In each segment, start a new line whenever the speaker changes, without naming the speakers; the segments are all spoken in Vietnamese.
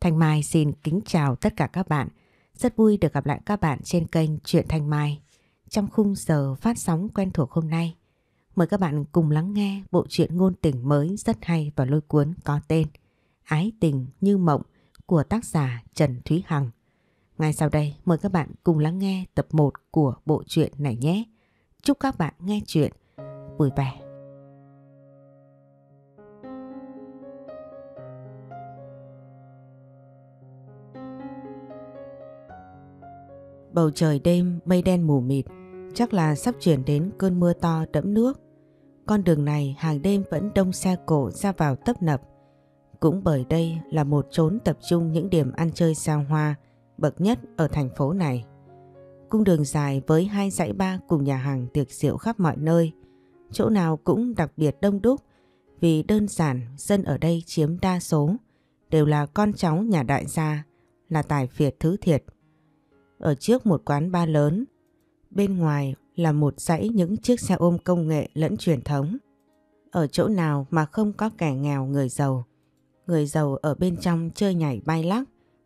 Thanh Mai xin kính chào tất cả các bạn. Rất vui được gặp lại các bạn trên kênh Truyện Thanh Mai trong khung giờ phát sóng quen thuộc hôm nay. Mời các bạn cùng lắng nghe bộ truyện ngôn tình mới rất hay và lôi cuốn có tên Ái tình như mộng của tác giả Trần Thúy Hằng. Ngay sau đây mời các bạn cùng lắng nghe tập 1 của bộ truyện này nhé. Chúc các bạn nghe truyện vui vẻ. Bầu trời đêm mây đen mù mịt, chắc là sắp chuyển đến cơn mưa to đẫm nước. Con đường này hàng đêm vẫn đông xe cổ ra vào tấp nập. Cũng bởi đây là một chốn tập trung những điểm ăn chơi xa hoa bậc nhất ở thành phố này. Cung đường dài với hai dãy ba cùng nhà hàng tiệc rượu khắp mọi nơi. Chỗ nào cũng đặc biệt đông đúc vì đơn giản dân ở đây chiếm đa số đều là con cháu nhà đại gia, là tài phiệt thứ thiệt ở trước một quán bar lớn. Bên ngoài là một dãy những chiếc xe ôm công nghệ lẫn truyền thống. Ở chỗ nào mà không có kẻ nghèo người giàu. Người giàu ở bên trong chơi nhảy bay lắc,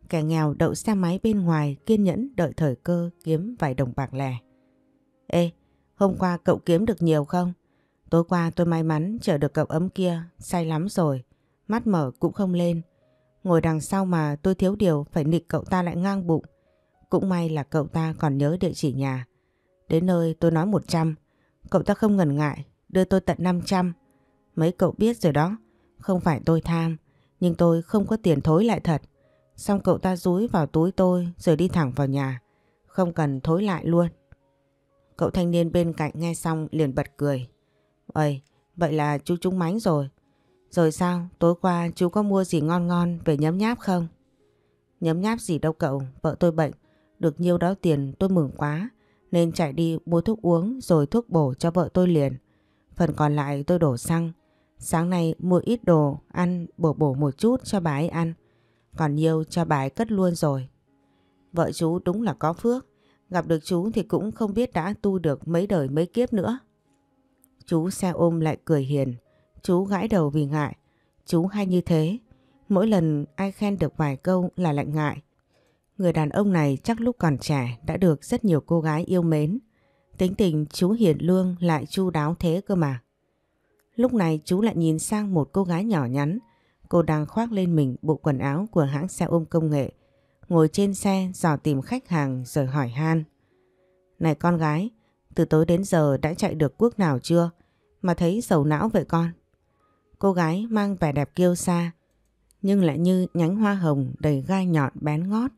kẻ nghèo đậu xe máy bên ngoài kiên nhẫn đợi thời cơ kiếm vài đồng bạc lẻ. Ê, hôm qua cậu kiếm được nhiều không? Tối qua tôi may mắn chở được cậu ấm kia, say lắm rồi, mắt mở cũng không lên. Ngồi đằng sau mà tôi thiếu điều phải nịch cậu ta lại ngang bụng, cũng may là cậu ta còn nhớ địa chỉ nhà. Đến nơi tôi nói 100, cậu ta không ngần ngại, đưa tôi tận 500. Mấy cậu biết rồi đó, không phải tôi tham, nhưng tôi không có tiền thối lại thật. Xong cậu ta rúi vào túi tôi rồi đi thẳng vào nhà, không cần thối lại luôn. Cậu thanh niên bên cạnh nghe xong liền bật cười. Ây, vậy là chú trúng mánh rồi. Rồi sao, tối qua chú có mua gì ngon ngon về nhấm nháp không? Nhấm nháp gì đâu cậu, vợ tôi bệnh, được nhiêu đó tiền tôi mừng quá nên chạy đi mua thuốc uống rồi thuốc bổ cho vợ tôi liền. Phần còn lại tôi đổ xăng. Sáng nay mua ít đồ ăn bổ bổ một chút cho bà ấy ăn. Còn nhiều cho bà ấy cất luôn rồi. Vợ chú đúng là có phước. Gặp được chú thì cũng không biết đã tu được mấy đời mấy kiếp nữa. Chú xe ôm lại cười hiền. Chú gãi đầu vì ngại. Chú hay như thế. Mỗi lần ai khen được vài câu là lạnh ngại. Người đàn ông này chắc lúc còn trẻ đã được rất nhiều cô gái yêu mến. Tính tình chú Hiền Lương lại chu đáo thế cơ mà. Lúc này chú lại nhìn sang một cô gái nhỏ nhắn. Cô đang khoác lên mình bộ quần áo của hãng xe ôm công nghệ. Ngồi trên xe dò tìm khách hàng rồi hỏi han. Này con gái, từ tối đến giờ đã chạy được quốc nào chưa? Mà thấy sầu não vậy con. Cô gái mang vẻ đẹp kiêu xa Nhưng lại như nhánh hoa hồng đầy gai nhọn bén ngót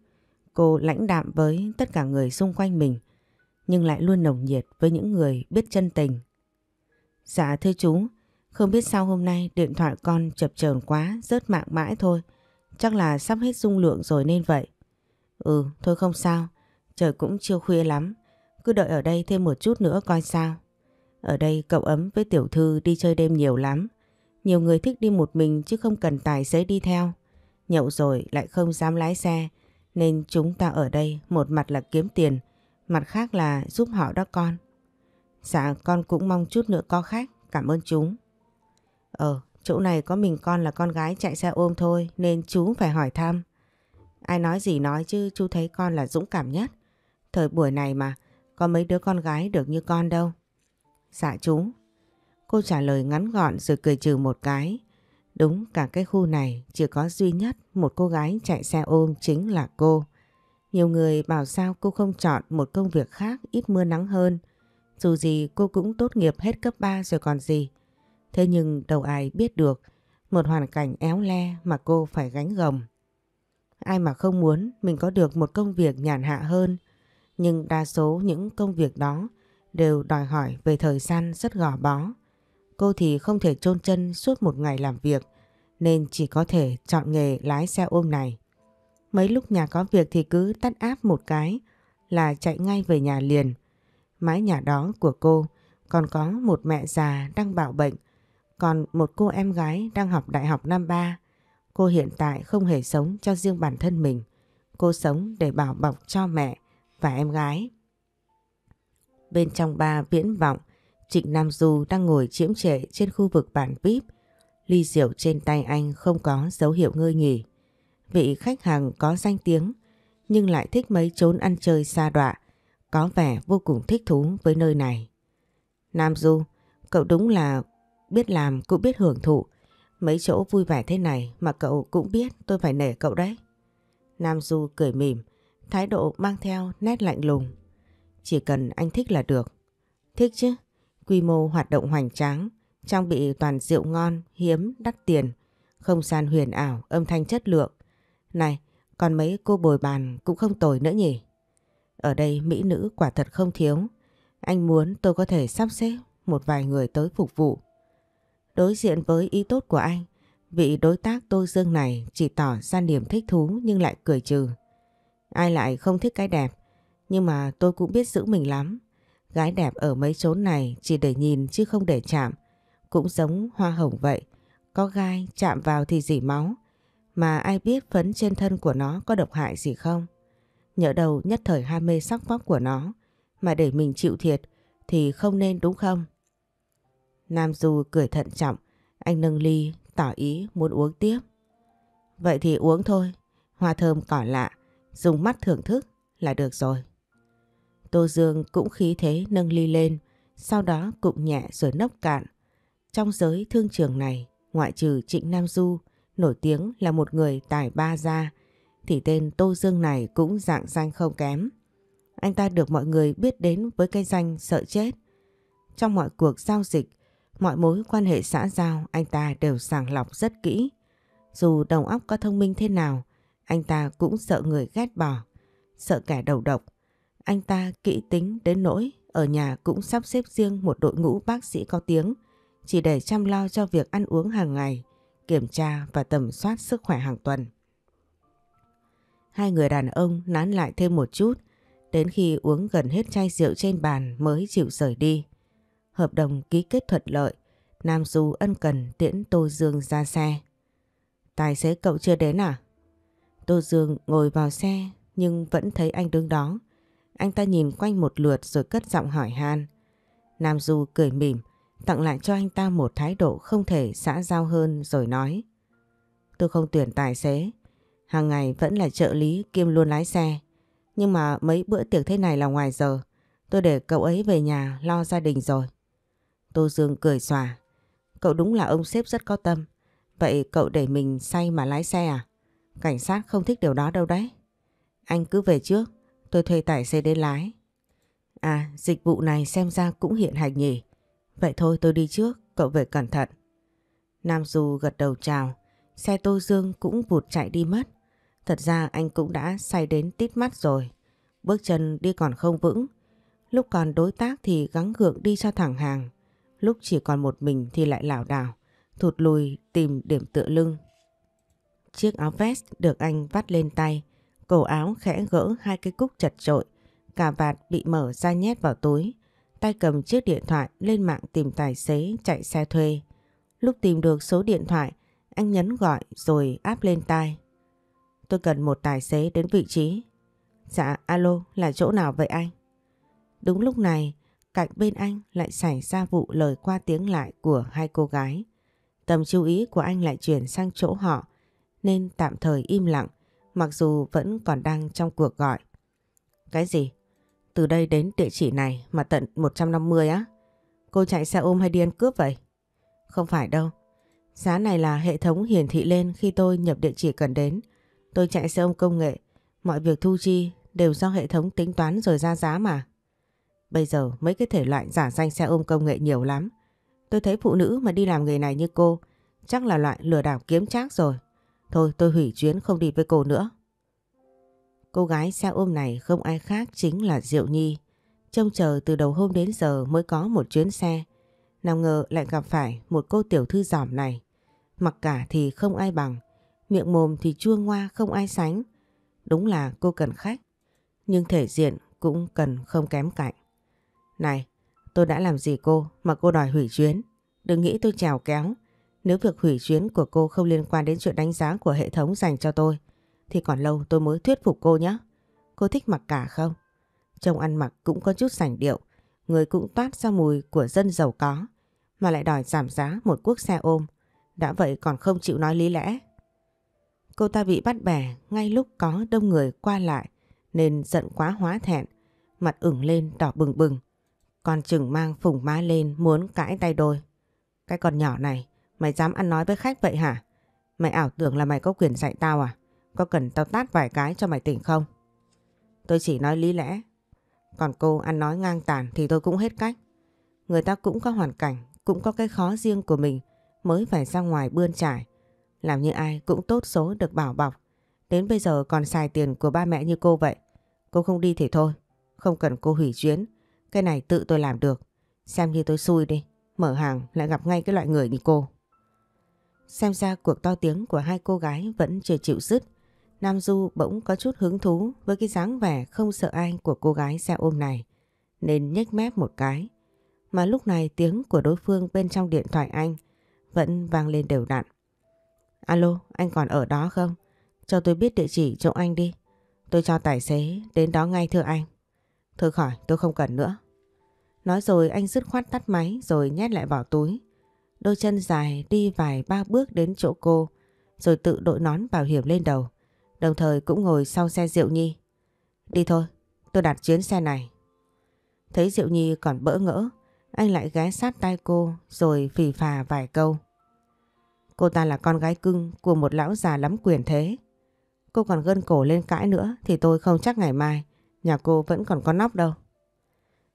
Cô lãnh đạm với tất cả người xung quanh mình, nhưng lại luôn nồng nhiệt với những người biết chân tình. Dạ thưa chú, không biết sao hôm nay điện thoại con chập chờn quá, rớt mạng mãi thôi. Chắc là sắp hết dung lượng rồi nên vậy. Ừ, thôi không sao, trời cũng chưa khuya lắm, cứ đợi ở đây thêm một chút nữa coi sao. Ở đây cậu ấm với tiểu thư đi chơi đêm nhiều lắm. Nhiều người thích đi một mình chứ không cần tài xế đi theo. Nhậu rồi lại không dám lái xe nên chúng ta ở đây một mặt là kiếm tiền, mặt khác là giúp họ đó con. Dạ con cũng mong chút nữa có khách, cảm ơn chúng. Ờ, chỗ này có mình con là con gái chạy xe ôm thôi nên chú phải hỏi thăm. Ai nói gì nói chứ chú thấy con là dũng cảm nhất. Thời buổi này mà, có mấy đứa con gái được như con đâu. Dạ chú. Cô trả lời ngắn gọn rồi cười trừ một cái. Đúng cả cái khu này chỉ có duy nhất một cô gái chạy xe ôm chính là cô. Nhiều người bảo sao cô không chọn một công việc khác ít mưa nắng hơn. Dù gì cô cũng tốt nghiệp hết cấp 3 rồi còn gì. Thế nhưng đâu ai biết được một hoàn cảnh éo le mà cô phải gánh gồng. Ai mà không muốn mình có được một công việc nhàn hạ hơn. Nhưng đa số những công việc đó đều đòi hỏi về thời gian rất gò bó. Cô thì không thể chôn chân suốt một ngày làm việc nên chỉ có thể chọn nghề lái xe ôm này. Mấy lúc nhà có việc thì cứ tắt áp một cái là chạy ngay về nhà liền. Mái nhà đó của cô còn có một mẹ già đang bạo bệnh, còn một cô em gái đang học đại học năm ba. Cô hiện tại không hề sống cho riêng bản thân mình. Cô sống để bảo bọc cho mẹ và em gái. Bên trong ba viễn vọng Trịnh Nam Du đang ngồi chiếm trệ trên khu vực bàn VIP. Ly rượu trên tay anh không có dấu hiệu ngơi nghỉ. Vị khách hàng có danh tiếng nhưng lại thích mấy chốn ăn chơi xa đọa, có vẻ vô cùng thích thú với nơi này. Nam Du, cậu đúng là biết làm cũng biết hưởng thụ. Mấy chỗ vui vẻ thế này mà cậu cũng biết tôi phải nể cậu đấy. Nam Du cười mỉm, thái độ mang theo nét lạnh lùng. Chỉ cần anh thích là được. Thích chứ, quy mô hoạt động hoành tráng, trang bị toàn rượu ngon, hiếm, đắt tiền, không gian huyền ảo, âm thanh chất lượng. Này, còn mấy cô bồi bàn cũng không tồi nữa nhỉ? Ở đây mỹ nữ quả thật không thiếu. Anh muốn tôi có thể sắp xếp một vài người tới phục vụ. Đối diện với ý tốt của anh, vị đối tác tôi dương này chỉ tỏ ra niềm thích thú nhưng lại cười trừ. Ai lại không thích cái đẹp, nhưng mà tôi cũng biết giữ mình lắm. Gái đẹp ở mấy chốn này chỉ để nhìn chứ không để chạm. Cũng giống hoa hồng vậy. Có gai chạm vào thì dỉ máu. Mà ai biết phấn trên thân của nó có độc hại gì không? Nhỡ đầu nhất thời ham mê sắc vóc của nó mà để mình chịu thiệt thì không nên đúng không? Nam Du cười thận trọng, anh nâng ly, tỏ ý muốn uống tiếp. Vậy thì uống thôi, hoa thơm cỏ lạ, dùng mắt thưởng thức là được rồi. Tô Dương cũng khí thế nâng ly lên, sau đó cụm nhẹ rồi nốc cạn. Trong giới thương trường này, ngoại trừ Trịnh Nam Du, nổi tiếng là một người tài ba gia, thì tên Tô Dương này cũng dạng danh không kém. Anh ta được mọi người biết đến với cái danh sợ chết. Trong mọi cuộc giao dịch, mọi mối quan hệ xã giao anh ta đều sàng lọc rất kỹ. Dù đầu óc có thông minh thế nào, anh ta cũng sợ người ghét bỏ, sợ kẻ đầu độc anh ta kỹ tính đến nỗi ở nhà cũng sắp xếp riêng một đội ngũ bác sĩ có tiếng chỉ để chăm lo cho việc ăn uống hàng ngày, kiểm tra và tầm soát sức khỏe hàng tuần. Hai người đàn ông nán lại thêm một chút đến khi uống gần hết chai rượu trên bàn mới chịu rời đi. Hợp đồng ký kết thuận lợi, Nam Du ân cần tiễn Tô Dương ra xe. Tài xế cậu chưa đến à? Tô Dương ngồi vào xe nhưng vẫn thấy anh đứng đó. Anh ta nhìn quanh một lượt rồi cất giọng hỏi han. Nam Du cười mỉm, tặng lại cho anh ta một thái độ không thể xã giao hơn rồi nói. Tôi không tuyển tài xế, hàng ngày vẫn là trợ lý kiêm luôn lái xe. Nhưng mà mấy bữa tiệc thế này là ngoài giờ, tôi để cậu ấy về nhà lo gia đình rồi. Tô Dương cười xòa, cậu đúng là ông sếp rất có tâm. Vậy cậu để mình say mà lái xe à? Cảnh sát không thích điều đó đâu đấy. Anh cứ về trước, tôi thuê tài xế đến lái. À, dịch vụ này xem ra cũng hiện hành nhỉ. Vậy thôi tôi đi trước, cậu về cẩn thận. Nam Du gật đầu chào, xe Tô Dương cũng vụt chạy đi mất. Thật ra anh cũng đã say đến tít mắt rồi, bước chân đi còn không vững. Lúc còn đối tác thì gắng gượng đi cho thẳng hàng, lúc chỉ còn một mình thì lại lảo đảo, thụt lùi tìm điểm tựa lưng. Chiếc áo vest được anh vắt lên tay, Cổ áo khẽ gỡ hai cái cúc chật trội, cà vạt bị mở ra nhét vào túi. Tay cầm chiếc điện thoại lên mạng tìm tài xế chạy xe thuê. Lúc tìm được số điện thoại, anh nhấn gọi rồi áp lên tai. Tôi cần một tài xế đến vị trí. Dạ, alo, là chỗ nào vậy anh? Đúng lúc này, cạnh bên anh lại xảy ra vụ lời qua tiếng lại của hai cô gái. Tầm chú ý của anh lại chuyển sang chỗ họ, nên tạm thời im lặng, mặc dù vẫn còn đang trong cuộc gọi. Cái gì? Từ đây đến địa chỉ này mà tận 150 á? Cô chạy xe ôm hay đi ăn cướp vậy? Không phải đâu. Giá này là hệ thống hiển thị lên khi tôi nhập địa chỉ cần đến. Tôi chạy xe ôm công nghệ. Mọi việc thu chi đều do hệ thống tính toán rồi ra giá mà. Bây giờ mấy cái thể loại giả danh xe ôm công nghệ nhiều lắm. Tôi thấy phụ nữ mà đi làm nghề này như cô chắc là loại lừa đảo kiếm trác rồi. Thôi tôi hủy chuyến không đi với cô nữa. Cô gái xe ôm này không ai khác chính là Diệu Nhi. Trông chờ từ đầu hôm đến giờ mới có một chuyến xe. Nào ngờ lại gặp phải một cô tiểu thư giỏm này. Mặc cả thì không ai bằng. Miệng mồm thì chua ngoa không ai sánh. Đúng là cô cần khách. Nhưng thể diện cũng cần không kém cạnh. Này, tôi đã làm gì cô mà cô đòi hủy chuyến. Đừng nghĩ tôi trèo kéo. Nếu việc hủy chuyến của cô không liên quan đến chuyện đánh giá của hệ thống dành cho tôi, thì còn lâu tôi mới thuyết phục cô nhé. Cô thích mặc cả không? Trông ăn mặc cũng có chút sành điệu, người cũng toát ra mùi của dân giàu có, mà lại đòi giảm giá một quốc xe ôm. Đã vậy còn không chịu nói lý lẽ. Cô ta bị bắt bẻ ngay lúc có đông người qua lại nên giận quá hóa thẹn, mặt ửng lên đỏ bừng bừng. Còn chừng mang phùng má lên muốn cãi tay đôi. Cái con nhỏ này, Mày dám ăn nói với khách vậy hả? Mày ảo tưởng là mày có quyền dạy tao à? Có cần tao tát vài cái cho mày tỉnh không? Tôi chỉ nói lý lẽ. Còn cô ăn nói ngang tàn thì tôi cũng hết cách. Người ta cũng có hoàn cảnh, cũng có cái khó riêng của mình mới phải ra ngoài bươn trải. Làm như ai cũng tốt số được bảo bọc. Đến bây giờ còn xài tiền của ba mẹ như cô vậy. Cô không đi thì thôi. Không cần cô hủy chuyến. Cái này tự tôi làm được. Xem như tôi xui đi. Mở hàng lại gặp ngay cái loại người như cô. Xem ra cuộc to tiếng của hai cô gái vẫn chưa chịu dứt. Nam Du bỗng có chút hứng thú với cái dáng vẻ không sợ ai của cô gái xe ôm này, nên nhếch mép một cái. Mà lúc này tiếng của đối phương bên trong điện thoại anh vẫn vang lên đều đặn. Alo, anh còn ở đó không? Cho tôi biết địa chỉ chỗ anh đi. Tôi cho tài xế đến đó ngay thưa anh. Thôi khỏi, tôi không cần nữa. Nói rồi anh dứt khoát tắt máy rồi nhét lại vào túi đôi chân dài đi vài ba bước đến chỗ cô, rồi tự đội nón bảo hiểm lên đầu, đồng thời cũng ngồi sau xe Diệu Nhi. Đi thôi, tôi đặt chuyến xe này. Thấy Diệu Nhi còn bỡ ngỡ, anh lại ghé sát tay cô rồi phì phà vài câu. Cô ta là con gái cưng của một lão già lắm quyền thế. Cô còn gân cổ lên cãi nữa thì tôi không chắc ngày mai nhà cô vẫn còn có nóc đâu.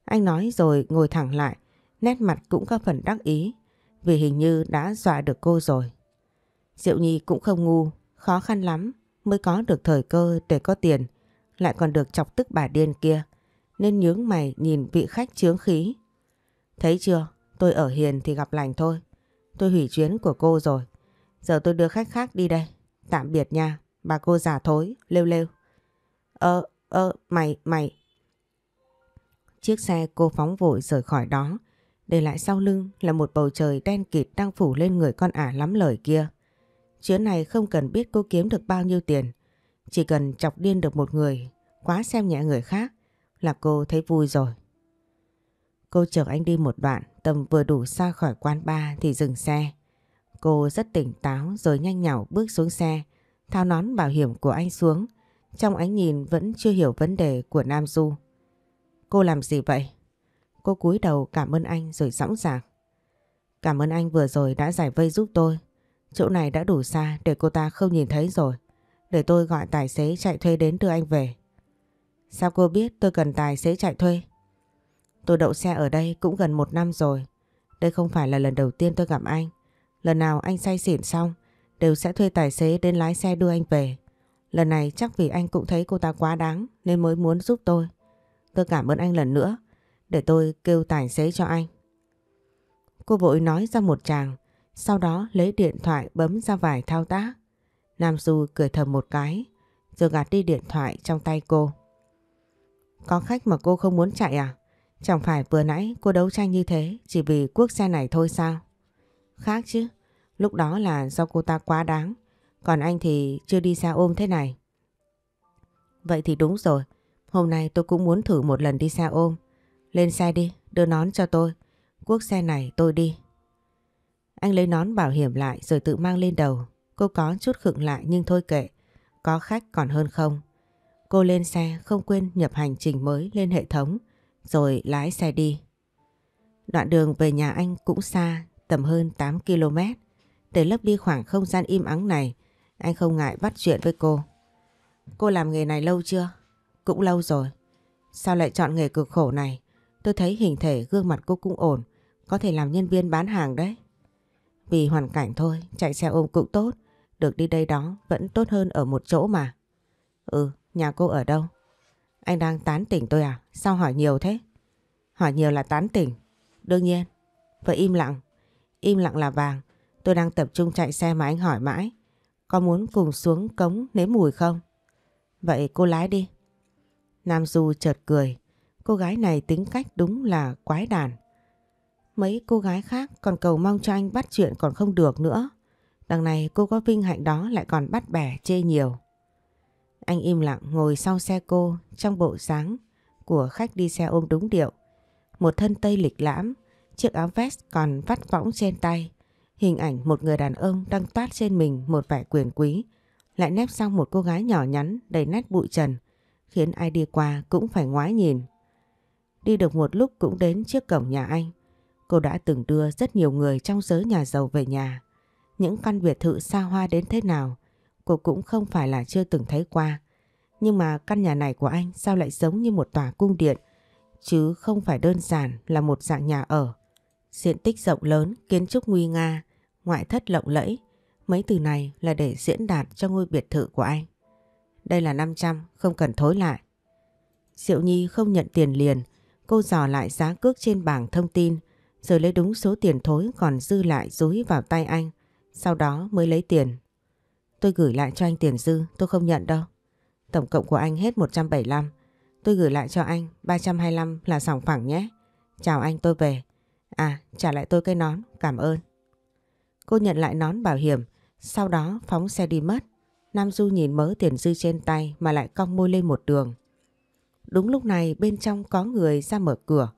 Anh nói rồi ngồi thẳng lại, nét mặt cũng có phần đắc ý vì hình như đã dọa được cô rồi. Diệu Nhi cũng không ngu, khó khăn lắm mới có được thời cơ để có tiền, lại còn được chọc tức bà điên kia, nên nhướng mày nhìn vị khách chướng khí. Thấy chưa, tôi ở hiền thì gặp lành thôi, tôi hủy chuyến của cô rồi, giờ tôi đưa khách khác đi đây, tạm biệt nha, bà cô già thối, lêu lêu. Ơ ờ, ơ, ờ, mày, mày. Chiếc xe cô phóng vội rời khỏi đó, để lại sau lưng là một bầu trời đen kịt đang phủ lên người con ả lắm lời kia. Chuyến này không cần biết cô kiếm được bao nhiêu tiền. Chỉ cần chọc điên được một người, quá xem nhẹ người khác là cô thấy vui rồi. Cô chở anh đi một đoạn, tầm vừa đủ xa khỏi quán bar thì dừng xe. Cô rất tỉnh táo rồi nhanh nhảu bước xuống xe, tháo nón bảo hiểm của anh xuống. Trong ánh nhìn vẫn chưa hiểu vấn đề của Nam Du. Cô làm gì vậy? Cô cúi đầu cảm ơn anh rồi sõng sạc. Cảm ơn anh vừa rồi đã giải vây giúp tôi. Chỗ này đã đủ xa để cô ta không nhìn thấy rồi. Để tôi gọi tài xế chạy thuê đến đưa anh về. Sao cô biết tôi cần tài xế chạy thuê? Tôi đậu xe ở đây cũng gần một năm rồi. Đây không phải là lần đầu tiên tôi gặp anh. Lần nào anh say xỉn xong đều sẽ thuê tài xế đến lái xe đưa anh về. Lần này chắc vì anh cũng thấy cô ta quá đáng nên mới muốn giúp tôi. Tôi cảm ơn anh lần nữa. Để tôi kêu tài xế cho anh. Cô vội nói ra một chàng, sau đó lấy điện thoại bấm ra vài thao tác. Nam Du cười thầm một cái, rồi gạt đi điện thoại trong tay cô. Có khách mà cô không muốn chạy à? Chẳng phải vừa nãy cô đấu tranh như thế chỉ vì quốc xe này thôi sao? Khác chứ, lúc đó là do cô ta quá đáng, còn anh thì chưa đi xe ôm thế này. Vậy thì đúng rồi, hôm nay tôi cũng muốn thử một lần đi xe ôm. Lên xe đi, đưa nón cho tôi. Quốc xe này tôi đi. Anh lấy nón bảo hiểm lại rồi tự mang lên đầu. Cô có chút khựng lại nhưng thôi kệ. Có khách còn hơn không. Cô lên xe không quên nhập hành trình mới lên hệ thống rồi lái xe đi. Đoạn đường về nhà anh cũng xa, tầm hơn 8 km. Để lấp đi khoảng không gian im ắng này, anh không ngại bắt chuyện với cô. Cô làm nghề này lâu chưa? Cũng lâu rồi. Sao lại chọn nghề cực khổ này? Tôi thấy hình thể gương mặt cô cũng ổn, có thể làm nhân viên bán hàng đấy. Vì hoàn cảnh thôi, chạy xe ôm cũng tốt, được đi đây đó vẫn tốt hơn ở một chỗ mà. Ừ, nhà cô ở đâu? Anh đang tán tỉnh tôi à? Sao hỏi nhiều thế? Hỏi nhiều là tán tỉnh. Đương nhiên. Vậy im lặng. Im lặng là vàng. Tôi đang tập trung chạy xe mà anh hỏi mãi. Có muốn cùng xuống cống nếm mùi không? Vậy cô lái đi. Nam Du chợt cười. Cô gái này tính cách đúng là quái đản. Mấy cô gái khác còn cầu mong cho anh bắt chuyện còn không được nữa. Đằng này cô có vinh hạnh đó lại còn bắt bẻ chê nhiều. Anh im lặng ngồi sau xe cô trong bộ dáng của khách đi xe ôm đúng điệu. Một thân tây lịch lãm, chiếc áo vest còn vắt võng trên tay. Hình ảnh một người đàn ông đang toát trên mình một vẻ quyền quý, lại nép sang một cô gái nhỏ nhắn đầy nét bụi trần, khiến ai đi qua cũng phải ngoái nhìn. Đi được một lúc cũng đến trước cổng nhà anh. Cô đã từng đưa rất nhiều người trong giới nhà giàu về nhà. Những căn biệt thự xa hoa đến thế nào, cô cũng không phải là chưa từng thấy qua. Nhưng mà căn nhà này của anh sao lại giống như một tòa cung điện, chứ không phải đơn giản là một dạng nhà ở. Diện tích rộng lớn, kiến trúc nguy nga, ngoại thất lộng lẫy. Mấy từ này là để diễn đạt cho ngôi biệt thự của anh. Đây là 500, không cần thối lại. Diệu Nhi không nhận tiền liền Cô dò lại giá cước trên bảng thông tin rồi lấy đúng số tiền thối còn dư lại dúi vào tay anh. Sau đó mới lấy tiền. Tôi gửi lại cho anh tiền dư, tôi không nhận đâu. Tổng cộng của anh hết 175. Tôi gửi lại cho anh 325 là sòng phẳng nhé. Chào anh tôi về. À, trả lại tôi cái nón, cảm ơn. Cô nhận lại nón bảo hiểm, sau đó phóng xe đi mất. Nam Du nhìn mớ tiền dư trên tay mà lại cong môi lên một đường. Đúng lúc này bên trong có người ra mở cửa.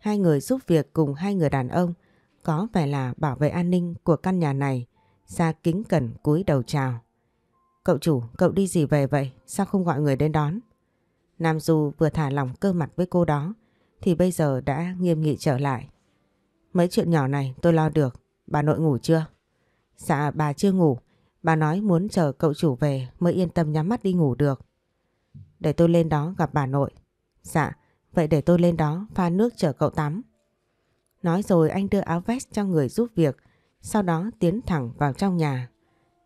Hai người giúp việc cùng hai người đàn ông có vẻ là bảo vệ an ninh của căn nhà này ra kính cẩn cúi đầu chào. Cậu chủ, cậu đi gì về vậy? Sao không gọi người đến đón? Nam Du vừa thả lòng cơ mặt với cô đó thì bây giờ đã nghiêm nghị trở lại. Mấy chuyện nhỏ này tôi lo được. Bà nội ngủ chưa? Dạ bà chưa ngủ. Bà nói muốn chờ cậu chủ về mới yên tâm nhắm mắt đi ngủ được. Để tôi lên đó gặp bà nội. Dạ, vậy để tôi lên đó pha nước chở cậu tắm. Nói rồi anh đưa áo vest cho người giúp việc, sau đó tiến thẳng vào trong nhà.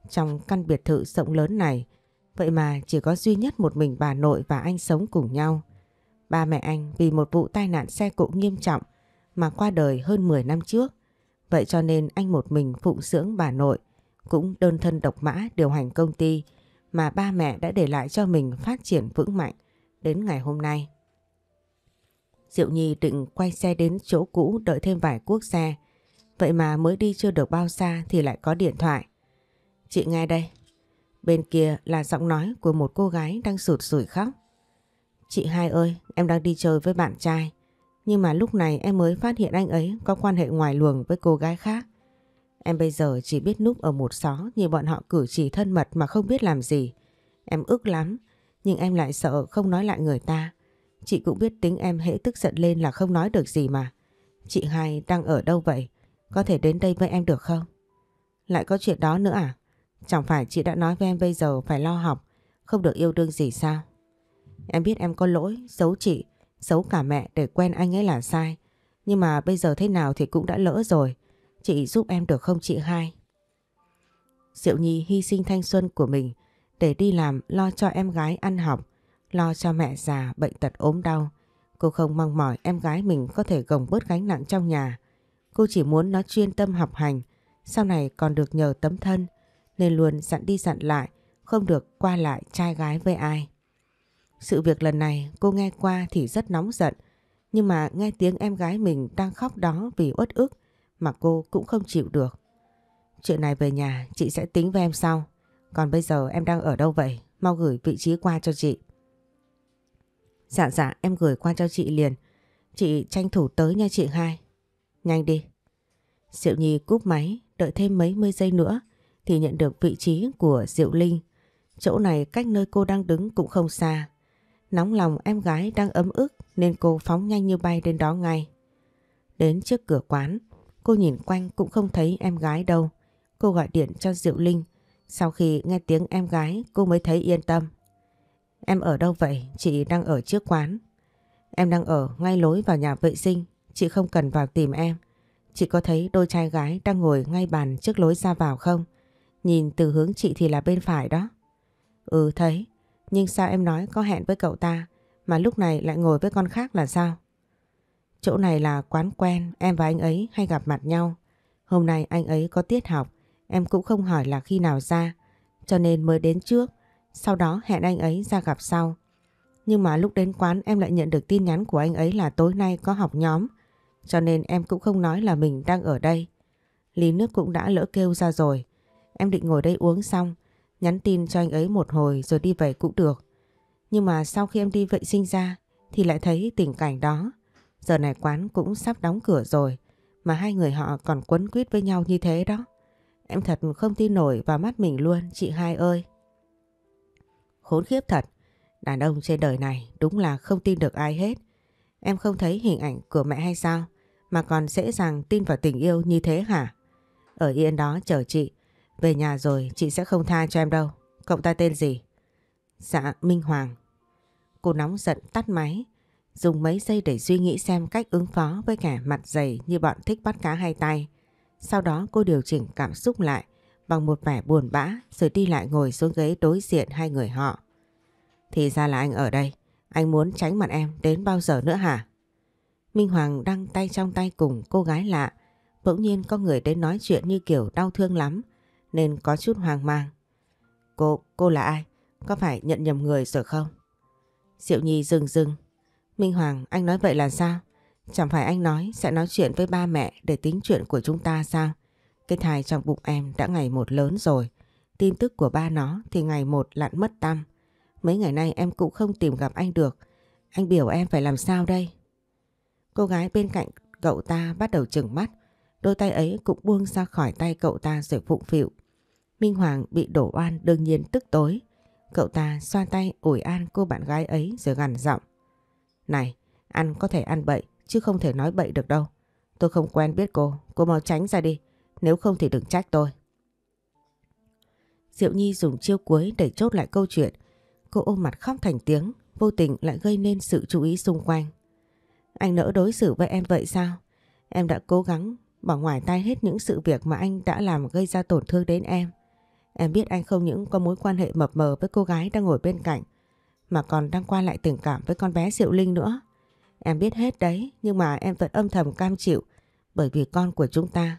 Trong căn biệt thự rộng lớn này, vậy mà chỉ có duy nhất một mình bà nội và anh sống cùng nhau. Ba mẹ anh vì một vụ tai nạn xe cộ nghiêm trọng mà qua đời hơn 10 năm trước. Vậy cho nên anh một mình phụng dưỡng bà nội, cũng đơn thân độc mã điều hành công ty, mà ba mẹ đã để lại cho mình phát triển vững mạnh đến ngày hôm nay. Diệu Nhi định quay xe đến chỗ cũ đợi thêm vài cuốc xe. Vậy mà mới đi chưa được bao xa thì lại có điện thoại. Chị nghe đây. Bên kia là giọng nói của một cô gái đang sụt sùi khóc. Chị hai ơi, em đang đi chơi với bạn trai. Nhưng mà lúc này em mới phát hiện anh ấy có quan hệ ngoài luồng với cô gái khác. Em bây giờ chỉ biết núp ở một xó nhìn bọn họ cử chỉ thân mật mà không biết làm gì. Em ức lắm, nhưng em lại sợ không nói lại người ta. Chị cũng biết tính em hễ tức giận lên là không nói được gì mà. Chị hai đang ở đâu vậy? Có thể đến đây với em được không? Lại có chuyện đó nữa à? Chẳng phải chị đã nói với em bây giờ phải lo học, không được yêu đương gì sao? Em biết em có lỗi, giấu chị, giấu cả mẹ để quen anh ấy là sai. Nhưng mà bây giờ thế nào thì cũng đã lỡ rồi. Chị giúp em được không chị hai? Diệu Nhi hy sinh thanh xuân của mình để đi làm lo cho em gái ăn học, lo cho mẹ già bệnh tật ốm đau. Cô không mong mỏi em gái mình có thể gồng bớt gánh nặng trong nhà. Cô chỉ muốn nó chuyên tâm học hành, sau này còn được nhờ tấm thân, nên luôn dặn đi dặn lại, không được qua lại trai gái với ai. Sự việc lần này cô nghe qua thì rất nóng giận, nhưng mà nghe tiếng em gái mình đang khóc đó vì uất ức mà cô cũng không chịu được. Chuyện này về nhà chị sẽ tính với em sau. Còn bây giờ em đang ở đâu vậy? Mau gửi vị trí qua cho chị. Dạ dạ em gửi qua cho chị liền. Chị tranh thủ tới nha chị hai. Nhanh đi. Diệu Nhi cúp máy, đợi thêm mấy mươi giây nữa thì nhận được vị trí của Diệu Linh. Chỗ này cách nơi cô đang đứng cũng không xa. Nóng lòng em gái đang ấm ức nên cô phóng nhanh như bay đến đó ngay. Đến trước cửa quán, Cô nhìn quanh cũng không thấy em gái đâu. Cô gọi điện cho Diệu Linh. Sau khi nghe tiếng em gái cô mới thấy yên tâm. Em ở đâu vậy? Chị đang ở trước quán. Em đang ở ngay lối vào nhà vệ sinh. Chị không cần vào tìm em. Chị có thấy đôi trai gái đang ngồi ngay bàn trước lối ra vào không? Nhìn từ hướng chị thì là bên phải đó. Ừ thấy. Nhưng sao em nói có hẹn với cậu ta mà lúc này lại ngồi với con khác là sao? Chỗ này là quán quen, em và anh ấy hay gặp mặt nhau. Hôm nay anh ấy có tiết học, em cũng không hỏi là khi nào ra, cho nên mới đến trước, sau đó hẹn anh ấy ra gặp sau. Nhưng mà lúc đến quán em lại nhận được tin nhắn của anh ấy là tối nay có học nhóm, cho nên em cũng không nói là mình đang ở đây. Ly nước cũng đã lỡ kêu ra rồi, em định ngồi đây uống xong, nhắn tin cho anh ấy một hồi rồi đi về cũng được. Nhưng mà sau khi em đi vệ sinh ra thì lại thấy tình cảnh đó. Giờ này quán cũng sắp đóng cửa rồi mà hai người họ còn quấn quýt với nhau như thế đó. Em thật không tin nổi vào mắt mình luôn chị hai ơi. Khốn khiếp thật, đàn ông trên đời này đúng là không tin được ai hết. Em không thấy hình ảnh của mẹ hay sao mà còn dễ dàng tin vào tình yêu như thế hả? Ở yên đó chờ chị, về nhà rồi chị sẽ không tha cho em đâu. Cậu ta tên gì? Dạ Minh Hoàng. Cô nóng giận tắt máy, dùng mấy giây để suy nghĩ xem cách ứng phó với kẻ mặt dày như bọn thích bắt cá hai tay. Sau đó cô điều chỉnh cảm xúc lại bằng một vẻ buồn bã rồi đi lại ngồi xuống ghế đối diện hai người họ. Thì ra là anh ở đây, anh muốn tránh mặt em đến bao giờ nữa hả? Minh Hoàng đang tay trong tay cùng cô gái lạ, bỗng nhiên có người đến nói chuyện như kiểu đau thương lắm nên có chút hoang mang. Cô, cô là ai? Có phải nhận nhầm người rồi không? Diệu Nhi dừng dừng Minh Hoàng anh nói vậy là sao? Chẳng phải anh nói sẽ nói chuyện với ba mẹ để tính chuyện của chúng ta sao? Cái thai trong bụng em đã ngày một lớn rồi. Tin tức của ba nó thì ngày một lặn mất tâm. Mấy ngày nay em cũng không tìm gặp anh được. Anh biểu em phải làm sao đây? Cô gái bên cạnh cậu ta bắt đầu chừng mắt. Đôi tay ấy cũng buông ra khỏi tay cậu ta rồi phụng phịu. Minh Hoàng bị đổ oan đương nhiên tức tối. Cậu ta xoa tay ủi an cô bạn gái ấy rồi gằn giọng. Này, ăn có thể ăn bậy, chứ không thể nói bậy được đâu. Tôi không quen biết cô, cô mau tránh ra đi, nếu không thì đừng trách tôi. Diệu Nhi dùng chiêu cuối để chốt lại câu chuyện. Cô ôm mặt khóc thành tiếng, vô tình lại gây nên sự chú ý xung quanh. Anh nỡ đối xử với em vậy sao? Em đã cố gắng bỏ ngoài tay hết những sự việc mà anh đã làm gây ra tổn thương đến em. Em biết anh không những có mối quan hệ mập mờ với cô gái đang ngồi bên cạnh, mà còn đang qua lại tình cảm với con bé Diệu Linh nữa. Em biết hết đấy nhưng mà em vẫn âm thầm cam chịu bởi vì con của chúng ta.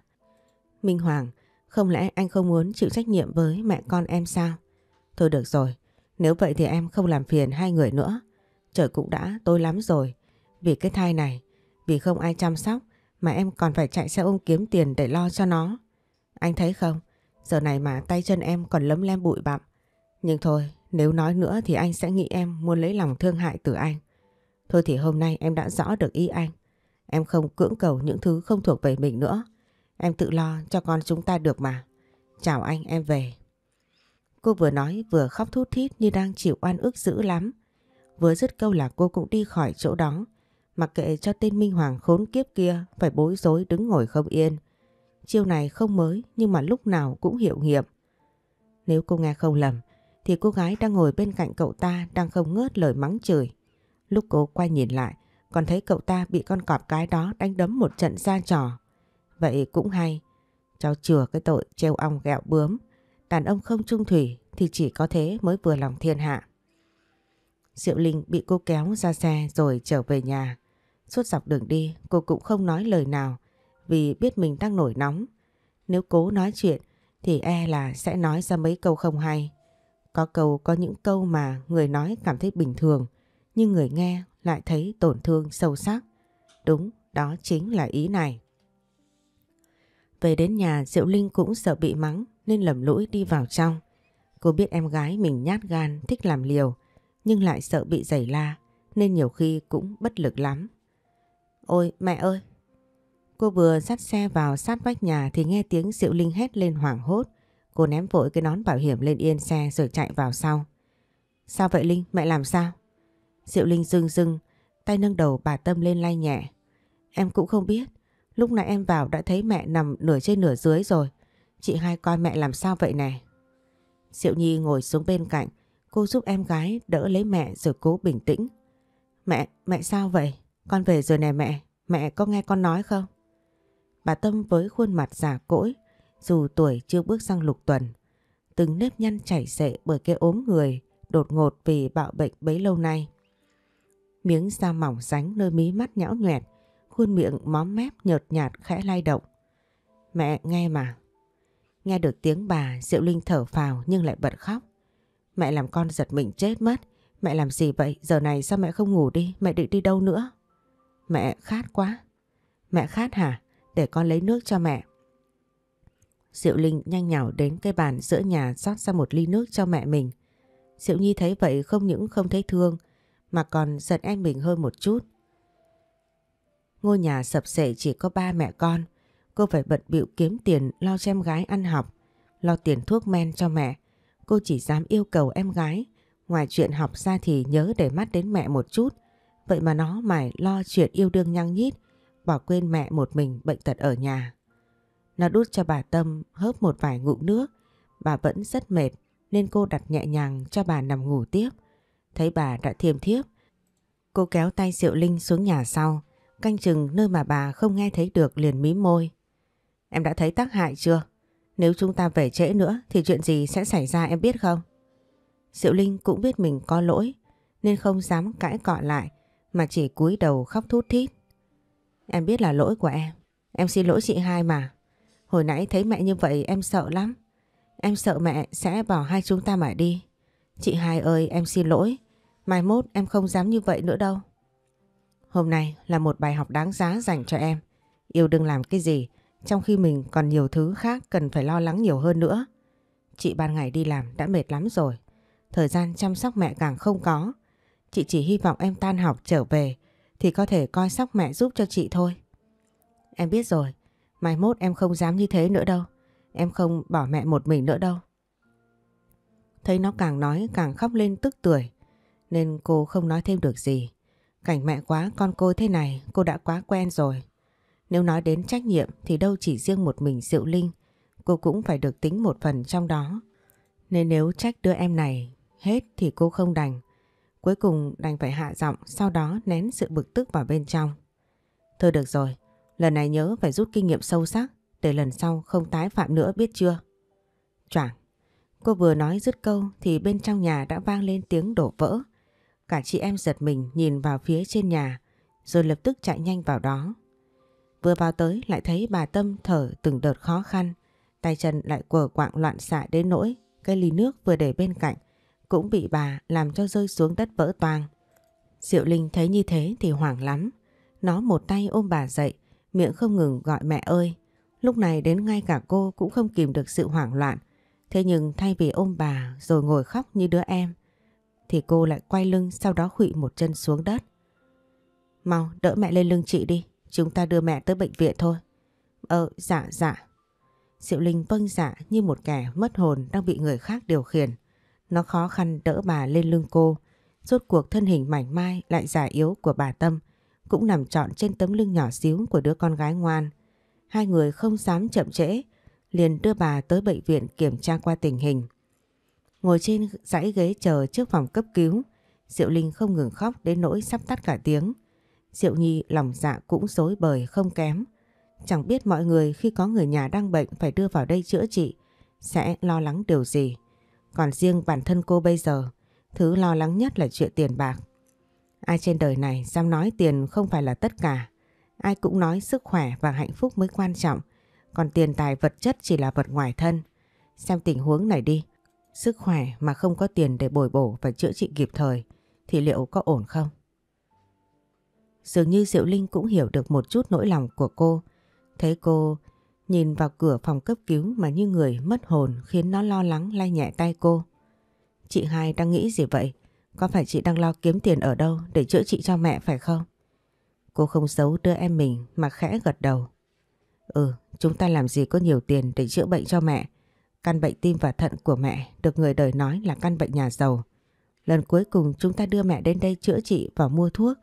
Minh Hoàng, không lẽ anh không muốn chịu trách nhiệm với mẹ con em sao? Thôi được rồi, nếu vậy thì em không làm phiền hai người nữa. Trời cũng đã tối lắm rồi. Vì cái thai này, vì không ai chăm sóc mà em còn phải chạy xe ôm kiếm tiền để lo cho nó. Anh thấy không, giờ này mà tay chân em còn lấm lem bụi bặm. Nhưng thôi, nếu nói nữa thì anh sẽ nghĩ em muốn lấy lòng thương hại từ anh. Thôi thì hôm nay em đã rõ được ý anh. Em không cưỡng cầu những thứ không thuộc về mình nữa. Em tự lo cho con chúng ta được mà. Chào anh em về. Cô vừa nói vừa khóc thút thít như đang chịu oan ức dữ lắm. Vừa dứt câu là cô cũng đi khỏi chỗ đó. Mặc kệ cho tên Minh Hoàng khốn kiếp kia phải bối rối đứng ngồi không yên. Chiêu này không mới nhưng mà lúc nào cũng hiệu nghiệm. Nếu cô nghe không lầm thì cô gái đang ngồi bên cạnh cậu ta đang không ngớt lời mắng chửi. Lúc cô quay nhìn lại, còn thấy cậu ta bị con cọp cái đó đánh đấm một trận ra trò. Vậy cũng hay, cháu chừa cái tội treo ong gẹo bướm. Đàn ông không trung thủy thì chỉ có thế mới vừa lòng thiên hạ. Diệu Linh bị cô kéo ra xe rồi trở về nhà. Suốt dọc đường đi cô cũng không nói lời nào vì biết mình đang nổi nóng. Nếu cố nói chuyện thì e là sẽ nói ra mấy câu không hay. Có câu có những câu mà người nói cảm thấy bình thường, nhưng người nghe lại thấy tổn thương sâu sắc. Đúng, đó chính là ý này. Về đến nhà Diệu Linh cũng sợ bị mắng nên lầm lũi đi vào trong. Cô biết em gái mình nhát gan, thích làm liều, nhưng lại sợ bị giày la nên nhiều khi cũng bất lực lắm. Ôi mẹ ơi! Cô vừa dắt xe vào sát vách nhà thì nghe tiếng Diệu Linh hét lên hoảng hốt. Cô ném vội cái nón bảo hiểm lên yên xe rồi chạy vào sau. Sao vậy Linh? Mẹ làm sao? Diệu Linh rưng rưng, tay nâng đầu bà Tâm lên lay nhẹ. Em cũng không biết. Lúc nãy em vào đã thấy mẹ nằm nửa trên nửa dưới rồi. Chị hai coi mẹ làm sao vậy nè. Diệu Nhi ngồi xuống bên cạnh. Cô giúp em gái đỡ lấy mẹ rồi cố bình tĩnh. Mẹ, mẹ sao vậy? Con về rồi nè mẹ. Mẹ có nghe con nói không? Bà Tâm với khuôn mặt giả cỗi dù tuổi chưa bước sang lục tuần, từng nếp nhăn chảy xệ bởi cái ốm người đột ngột vì bạo bệnh bấy lâu nay. Miếng da mỏng ránh nơi mí mắt nhão nhoẹt, khuôn miệng móm mép nhợt nhạt khẽ lay động. Mẹ nghe mà. Nghe được tiếng bà, Diệu Linh thở phào nhưng lại bật khóc. Mẹ làm con giật mình chết mất. Mẹ làm gì vậy? Giờ này sao mẹ không ngủ đi? Mẹ định đi đâu nữa? Mẹ khát quá. Mẹ khát hả? Để con lấy nước cho mẹ. Diệu Linh nhanh nhảu đến cái bàn giữa nhà rót ra một ly nước cho mẹ mình. Diệu Nhi thấy vậy không những không thấy thương mà còn giận em mình hơn một chút. Ngôi nhà sập sệ chỉ có ba mẹ con. Cô phải bận bịu kiếm tiền lo cho em gái ăn học, lo tiền thuốc men cho mẹ. Cô chỉ dám yêu cầu em gái. Ngoài chuyện học ra thì nhớ để mắt đến mẹ một chút. Vậy mà nó mải lo chuyện yêu đương nhăng nhít, bỏ quên mẹ một mình bệnh tật ở nhà. Nó đút cho bà Tâm hớp một vài ngụm nước. Bà vẫn rất mệt nên cô đặt nhẹ nhàng cho bà nằm ngủ tiếp. Thấy bà đã thiềm thiếp. Cô kéo tay Diệu Linh xuống nhà sau. Canh chừng nơi mà bà không nghe thấy được liền mí môi. Em đã thấy tác hại chưa? Nếu chúng ta về trễ nữa thì chuyện gì sẽ xảy ra em biết không? Diệu Linh cũng biết mình có lỗi nên không dám cãi cọ lại mà chỉ cúi đầu khóc thút thít. Em biết là lỗi của em. Em xin lỗi chị hai mà. Hồi nãy thấy mẹ như vậy em sợ lắm. Em sợ mẹ sẽ bỏ hai chúng ta mà đi. Chị Hai ơi em xin lỗi. Mai mốt em không dám như vậy nữa đâu. Hôm nay là một bài học đáng giá dành cho em. Yêu đừng làm cái gì trong khi mình còn nhiều thứ khác cần phải lo lắng nhiều hơn nữa. Chị ban ngày đi làm đã mệt lắm rồi. Thời gian chăm sóc mẹ càng không có. Chị chỉ hy vọng em tan học trở về thì có thể coi sóc mẹ giúp cho chị thôi. Em biết rồi, Mai mốt em không dám như thế nữa đâu. Em không bỏ mẹ một mình nữa đâu. Thấy nó càng nói càng khóc lên tức tuổi. Nên cô không nói thêm được gì. Cảnh mẹ quá con cô thế này cô đã quá quen rồi. Nếu nói đến trách nhiệm thì đâu chỉ riêng một mình Diệu Linh. Cô cũng phải được tính một phần trong đó. Nên nếu trách đứa em này hết thì cô không đành. Cuối cùng đành phải hạ giọng sau đó nén sự bực tức vào bên trong. Thôi được rồi, Lần này nhớ phải rút kinh nghiệm sâu sắc để lần sau không tái phạm nữa biết chưa? Choảng, cô vừa nói dứt câu thì bên trong nhà đã vang lên tiếng đổ vỡ. Cả chị em giật mình nhìn vào phía trên nhà rồi lập tức chạy nhanh vào đó. Vừa vào tới lại thấy bà Tâm thở từng đợt khó khăn, tay chân lại quờ quạng loạn xạ đến nỗi cái ly nước vừa để bên cạnh cũng bị bà làm cho rơi xuống đất vỡ toang. Diệu Linh thấy như thế thì hoảng lắm. Nó một tay ôm bà dậy, miệng không ngừng gọi mẹ ơi. Lúc này đến ngay cả cô cũng không kìm được sự hoảng loạn. Thế nhưng thay vì ôm bà rồi ngồi khóc như đứa em, thì cô lại quay lưng sau đó khụy một chân xuống đất. Mau đỡ mẹ lên lưng chị đi, chúng ta đưa mẹ tới bệnh viện thôi. Ờ, dạ, dạ. Diệu Linh vâng dạ như một kẻ mất hồn đang bị người khác điều khiển. Nó khó khăn đỡ bà lên lưng cô. Rốt cuộc thân hình mảnh mai lại già yếu của bà Tâm cũng nằm trọn trên tấm lưng nhỏ xíu của đứa con gái ngoan. Hai người không dám chậm trễ, liền đưa bà tới bệnh viện kiểm tra qua tình hình. Ngồi trên dãy ghế chờ trước phòng cấp cứu, Diệu Linh không ngừng khóc đến nỗi sắp tắt cả tiếng. Diệu Nhi lòng dạ cũng rối bời không kém. Chẳng biết mọi người khi có người nhà đang bệnh phải đưa vào đây chữa trị, sẽ lo lắng điều gì. Còn riêng bản thân cô bây giờ, thứ lo lắng nhất là chuyện tiền bạc. Ai trên đời này dám nói tiền không phải là tất cả. Ai cũng nói sức khỏe và hạnh phúc mới quan trọng. Còn tiền tài vật chất chỉ là vật ngoài thân. Xem tình huống này đi. Sức khỏe mà không có tiền để bồi bổ và chữa trị kịp thời thì liệu có ổn không? Dường như Diệu Linh cũng hiểu được một chút nỗi lòng của cô. Thấy cô nhìn vào cửa phòng cấp cứu mà như người mất hồn khiến nó lo lắng lay nhẹ tay cô. Chị hai đang nghĩ gì vậy? Có phải chị đang lo kiếm tiền ở đâu để chữa trị cho mẹ phải không? Cô không xấu đưa em mình mà khẽ gật đầu. Ừ, chúng ta làm gì có nhiều tiền để chữa bệnh cho mẹ. Căn bệnh tim và thận của mẹ được người đời nói là căn bệnh nhà giàu. Lần cuối cùng chúng ta đưa mẹ đến đây chữa trị và mua thuốc.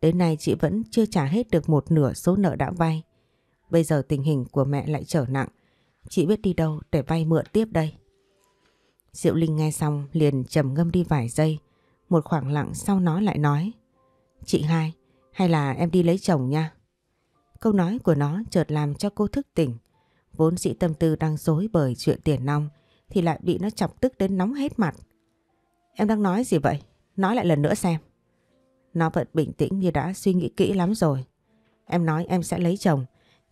Đến nay chị vẫn chưa trả hết được một nửa số nợ đã vay. Bây giờ tình hình của mẹ lại trở nặng. Chị biết đi đâu để vay mượn tiếp đây. Diệu Linh nghe xong liền trầm ngâm đi vài giây một khoảng lặng sau nó lại nói Chị hai, hay là em đi lấy chồng nha Câu nói của nó chợt làm cho cô thức tỉnh Vốn dĩ tâm tư đang dối bởi chuyện tiền nong Thì lại bị nó chọc tức đến nóng hết mặt Em đang nói gì vậy? Nói lại lần nữa xem Nó vẫn bình tĩnh như đã suy nghĩ kỹ lắm rồi Em nói em sẽ lấy chồng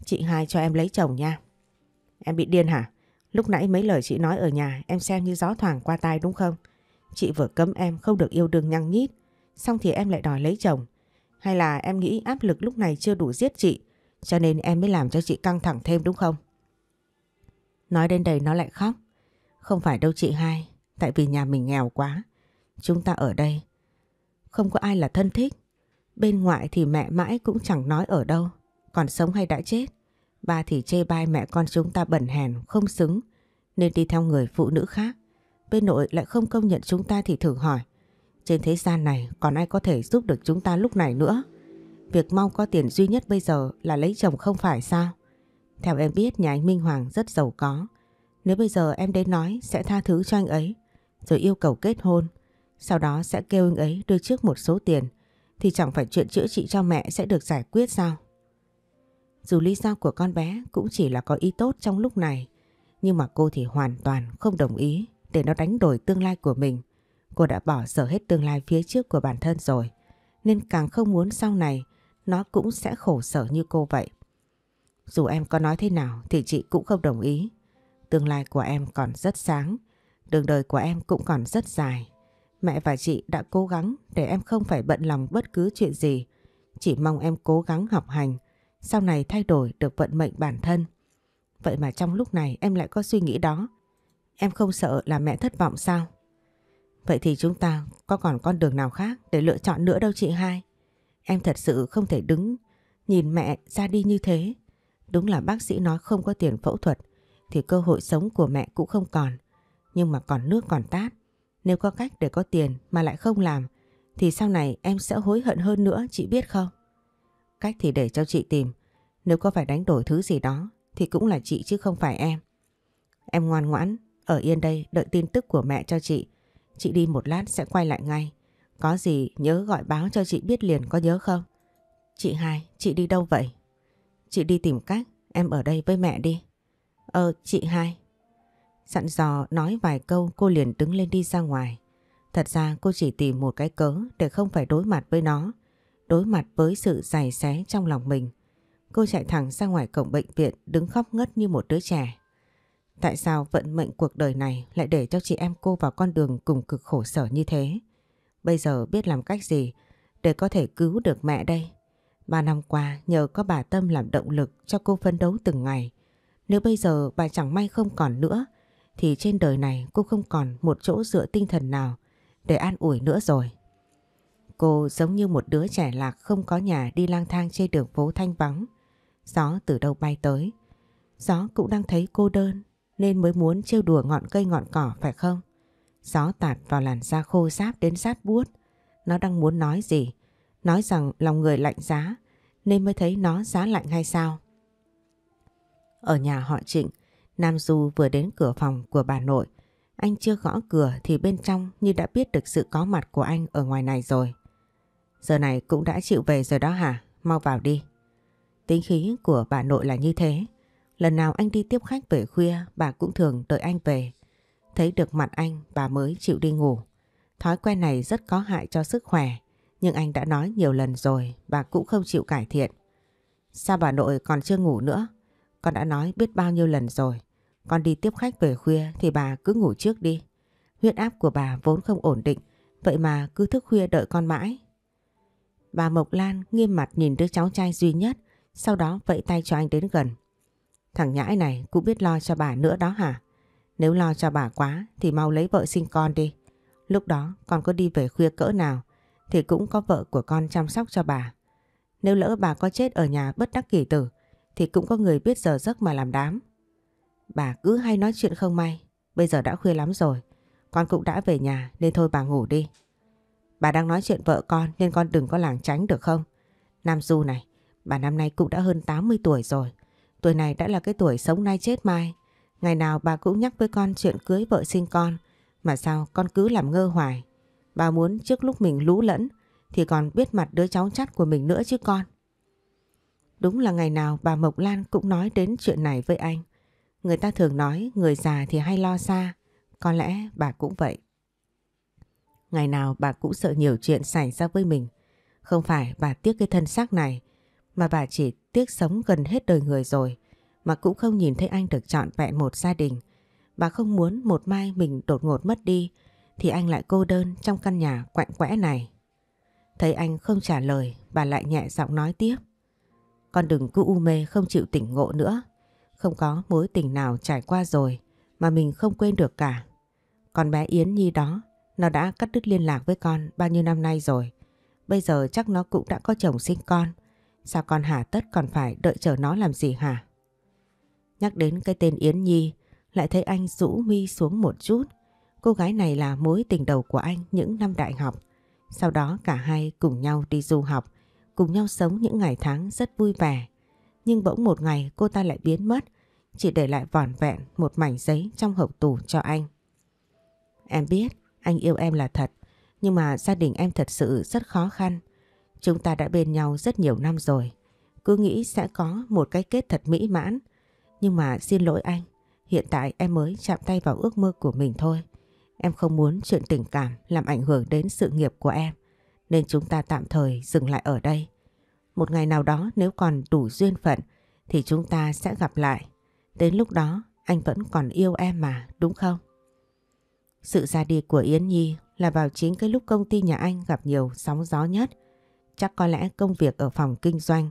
Chị hai cho em lấy chồng nha Em bị điên hả? Lúc nãy mấy lời chị nói ở nhà em xem như gió thoảng qua tai đúng không? Chị vừa cấm em không được yêu đương nhăng nhít, xong thì em lại đòi lấy chồng. Hay là em nghĩ áp lực lúc này chưa đủ giết chị, cho nên em mới làm cho chị căng thẳng thêm đúng không? Nói đến đây nó lại khóc. Không phải đâu chị hai, tại vì nhà mình nghèo quá. Chúng ta ở đây, không có ai là thân thích. Bên ngoại thì mẹ mãi cũng chẳng nói ở đâu, còn sống hay đã chết. Ba thì chê bai mẹ con chúng ta bẩn hèn, không xứng, nên đi theo người phụ nữ khác bên nội lại không công nhận chúng ta thì thử hỏi. Trên thế gian này còn ai có thể giúp được chúng ta lúc này nữa? Việc mong có tiền duy nhất bây giờ là lấy chồng không phải sao? Theo em biết nhà anh Minh Hoàng rất giàu có. Nếu bây giờ em đến nói sẽ tha thứ cho anh ấy, rồi yêu cầu kết hôn. Sau đó sẽ kêu anh ấy đưa trước một số tiền, thì chẳng phải chuyện chữa trị cho mẹ sẽ được giải quyết sao? Dù lý do của con bé cũng chỉ là có ý tốt trong lúc này, nhưng mà cô thì hoàn toàn không đồng ý để nó đánh đổi tương lai của mình. Cô đã bỏ dở hết tương lai phía trước của bản thân rồi, nên càng không muốn sau này nó cũng sẽ khổ sở như cô vậy. Dù em có nói thế nào thì chị cũng không đồng ý. Tương lai của em còn rất sáng, đường đời của em cũng còn rất dài. Mẹ và chị đã cố gắng để em không phải bận lòng bất cứ chuyện gì. Chỉ mong em cố gắng học hành, sau này thay đổi được vận mệnh bản thân. Vậy mà trong lúc này em lại có suy nghĩ đó Em không sợ là mẹ thất vọng sao? Vậy thì chúng ta có còn con đường nào khác để lựa chọn nữa đâu chị hai. Em thật sự không thể đứng nhìn mẹ ra đi như thế. Đúng là bác sĩ nói không có tiền phẫu thuật thì cơ hội sống của mẹ cũng không còn. Nhưng mà còn nước còn tát. Nếu có cách để có tiền mà lại không làm thì sau này em sẽ hối hận hơn nữa chị biết không? Cách thì để cho chị tìm. Nếu có phải đánh đổi thứ gì đó thì cũng là chị chứ không phải em. Em ngoan ngoãn ở yên đây đợi tin tức của mẹ cho chị. Chị đi một lát sẽ quay lại ngay. Có gì nhớ gọi báo cho chị biết liền có nhớ không? Chị hai, chị đi đâu vậy? Chị đi tìm cách, em ở đây với mẹ đi. Ờ, chị hai. Sẵn dò nói vài câu cô liền đứng lên đi ra ngoài. Thật ra cô chỉ tìm một cái cớ để không phải đối mặt với nó, đối mặt với sự giày xé trong lòng mình. Cô chạy thẳng ra ngoài cổng bệnh viện đứng khóc ngất như một đứa trẻ. Tại sao vận mệnh cuộc đời này lại để cho chị em cô vào con đường cùng cực khổ sở như thế? Bây giờ biết làm cách gì để có thể cứu được mẹ đây? Ba năm qua nhờ có bà Tâm làm động lực cho cô phấn đấu từng ngày. Nếu bây giờ bà chẳng may không còn nữa thì trên đời này cô không còn một chỗ dựa tinh thần nào để an ủi nữa rồi. Cô giống như một đứa trẻ lạc không có nhà đi lang thang trên đường phố thanh vắng. Gió từ đâu bay tới. Gió cũng đang thấy cô đơn nên mới muốn trêu đùa ngọn cây ngọn cỏ phải không? Gió tạt vào làn da khô ráp đến sát buốt. Nó đang muốn nói gì? Nói rằng lòng người lạnh giá nên mới thấy nó giá lạnh hay sao? Ở nhà họ Trịnh, Nam Du vừa đến cửa phòng của bà nội. Anh chưa gõ cửa thì bên trong như đã biết được sự có mặt của anh ở ngoài này rồi. Giờ này cũng đã chịu về rồi đó hả? Mau vào đi. Tính khí của bà nội là như thế. Lần nào anh đi tiếp khách về khuya bà cũng thường đợi anh về. Thấy được mặt anh bà mới chịu đi ngủ. Thói quen này rất có hại cho sức khỏe. Nhưng anh đã nói nhiều lần rồi bà cũng không chịu cải thiện. Sao bà nội còn chưa ngủ nữa? Con đã nói biết bao nhiêu lần rồi. Con đi tiếp khách về khuya thì bà cứ ngủ trước đi. Huyết áp của bà vốn không ổn định. Vậy mà cứ thức khuya đợi con mãi. Bà Mộc Lan nghiêm mặt nhìn đứa cháu trai duy nhất. Sau đó vẫy tay cho anh đến gần. Thằng nhãi này cũng biết lo cho bà nữa đó hả? Nếu lo cho bà quá thì mau lấy vợ sinh con đi. Lúc đó con có đi về khuya cỡ nào thì cũng có vợ của con chăm sóc cho bà. Nếu lỡ bà có chết ở nhà bất đắc kỳ tử thì cũng có người biết giờ giấc mà làm đám. Bà cứ hay nói chuyện không may, bây giờ đã khuya lắm rồi, con cũng đã về nhà nên thôi bà ngủ đi. Bà đang nói chuyện vợ con nên con đừng có làng tránh được không? Nam Du này, bà năm nay cũng đã hơn 80 tuổi rồi, Tuổi này đã là cái tuổi sống nay chết mai. Ngày nào bà cũng nhắc với con chuyện cưới vợ sinh con. Mà sao con cứ làm ngơ hoài. Bà muốn trước lúc mình lũ lẫn thì còn biết mặt đứa cháu chắt của mình nữa chứ con. Đúng là ngày nào bà Mộc Lan cũng nói đến chuyện này với anh. Người ta thường nói người già thì hay lo xa. Có lẽ bà cũng vậy. Ngày nào bà cũng sợ nhiều chuyện xảy ra với mình. Không phải bà tiếc cái thân xác này mà bà chỉ tiếc sống gần hết đời người rồi mà cũng không nhìn thấy anh được chọn vẹn một gia đình. Bà không muốn một mai mình đột ngột mất đi thì anh lại cô đơn trong căn nhà quạnh quẽ này. Thấy anh không trả lời, bà lại nhẹ giọng nói tiếp. Con đừng cứ u mê không chịu tỉnh ngộ nữa. Không có mối tình nào trải qua rồi mà mình không quên được cả. Con bé Yến Nhi đó, nó đã cắt đứt liên lạc với con bao nhiêu năm nay rồi. Bây giờ chắc nó cũng đã có chồng sinh con. Sao con Hà Tất còn phải đợi chờ nó làm gì hả? Nhắc đến cái tên Yến Nhi, lại thấy anh rũ mi xuống một chút. Cô gái này là mối tình đầu của anh những năm đại học. Sau đó cả hai cùng nhau đi du học, cùng nhau sống những ngày tháng rất vui vẻ. Nhưng bỗng một ngày cô ta lại biến mất, chỉ để lại vỏn vẹn một mảnh giấy trong hộp tủ cho anh. Em biết, anh yêu em là thật, nhưng mà gia đình em thật sự rất khó khăn. Chúng ta đã bên nhau rất nhiều năm rồi. Cứ nghĩ sẽ có một cái kết thật mỹ mãn. Nhưng mà xin lỗi anh, hiện tại em mới chạm tay vào ước mơ của mình thôi. Em không muốn chuyện tình cảm làm ảnh hưởng đến sự nghiệp của em. Nên chúng ta tạm thời dừng lại ở đây. Một ngày nào đó nếu còn đủ duyên phận thì chúng ta sẽ gặp lại. Đến lúc đó anh vẫn còn yêu em mà đúng không? Sự ra đi của Yến Nhi là vào chính cái lúc công ty nhà anh gặp nhiều sóng gió nhất. Chắc có lẽ công việc ở phòng kinh doanh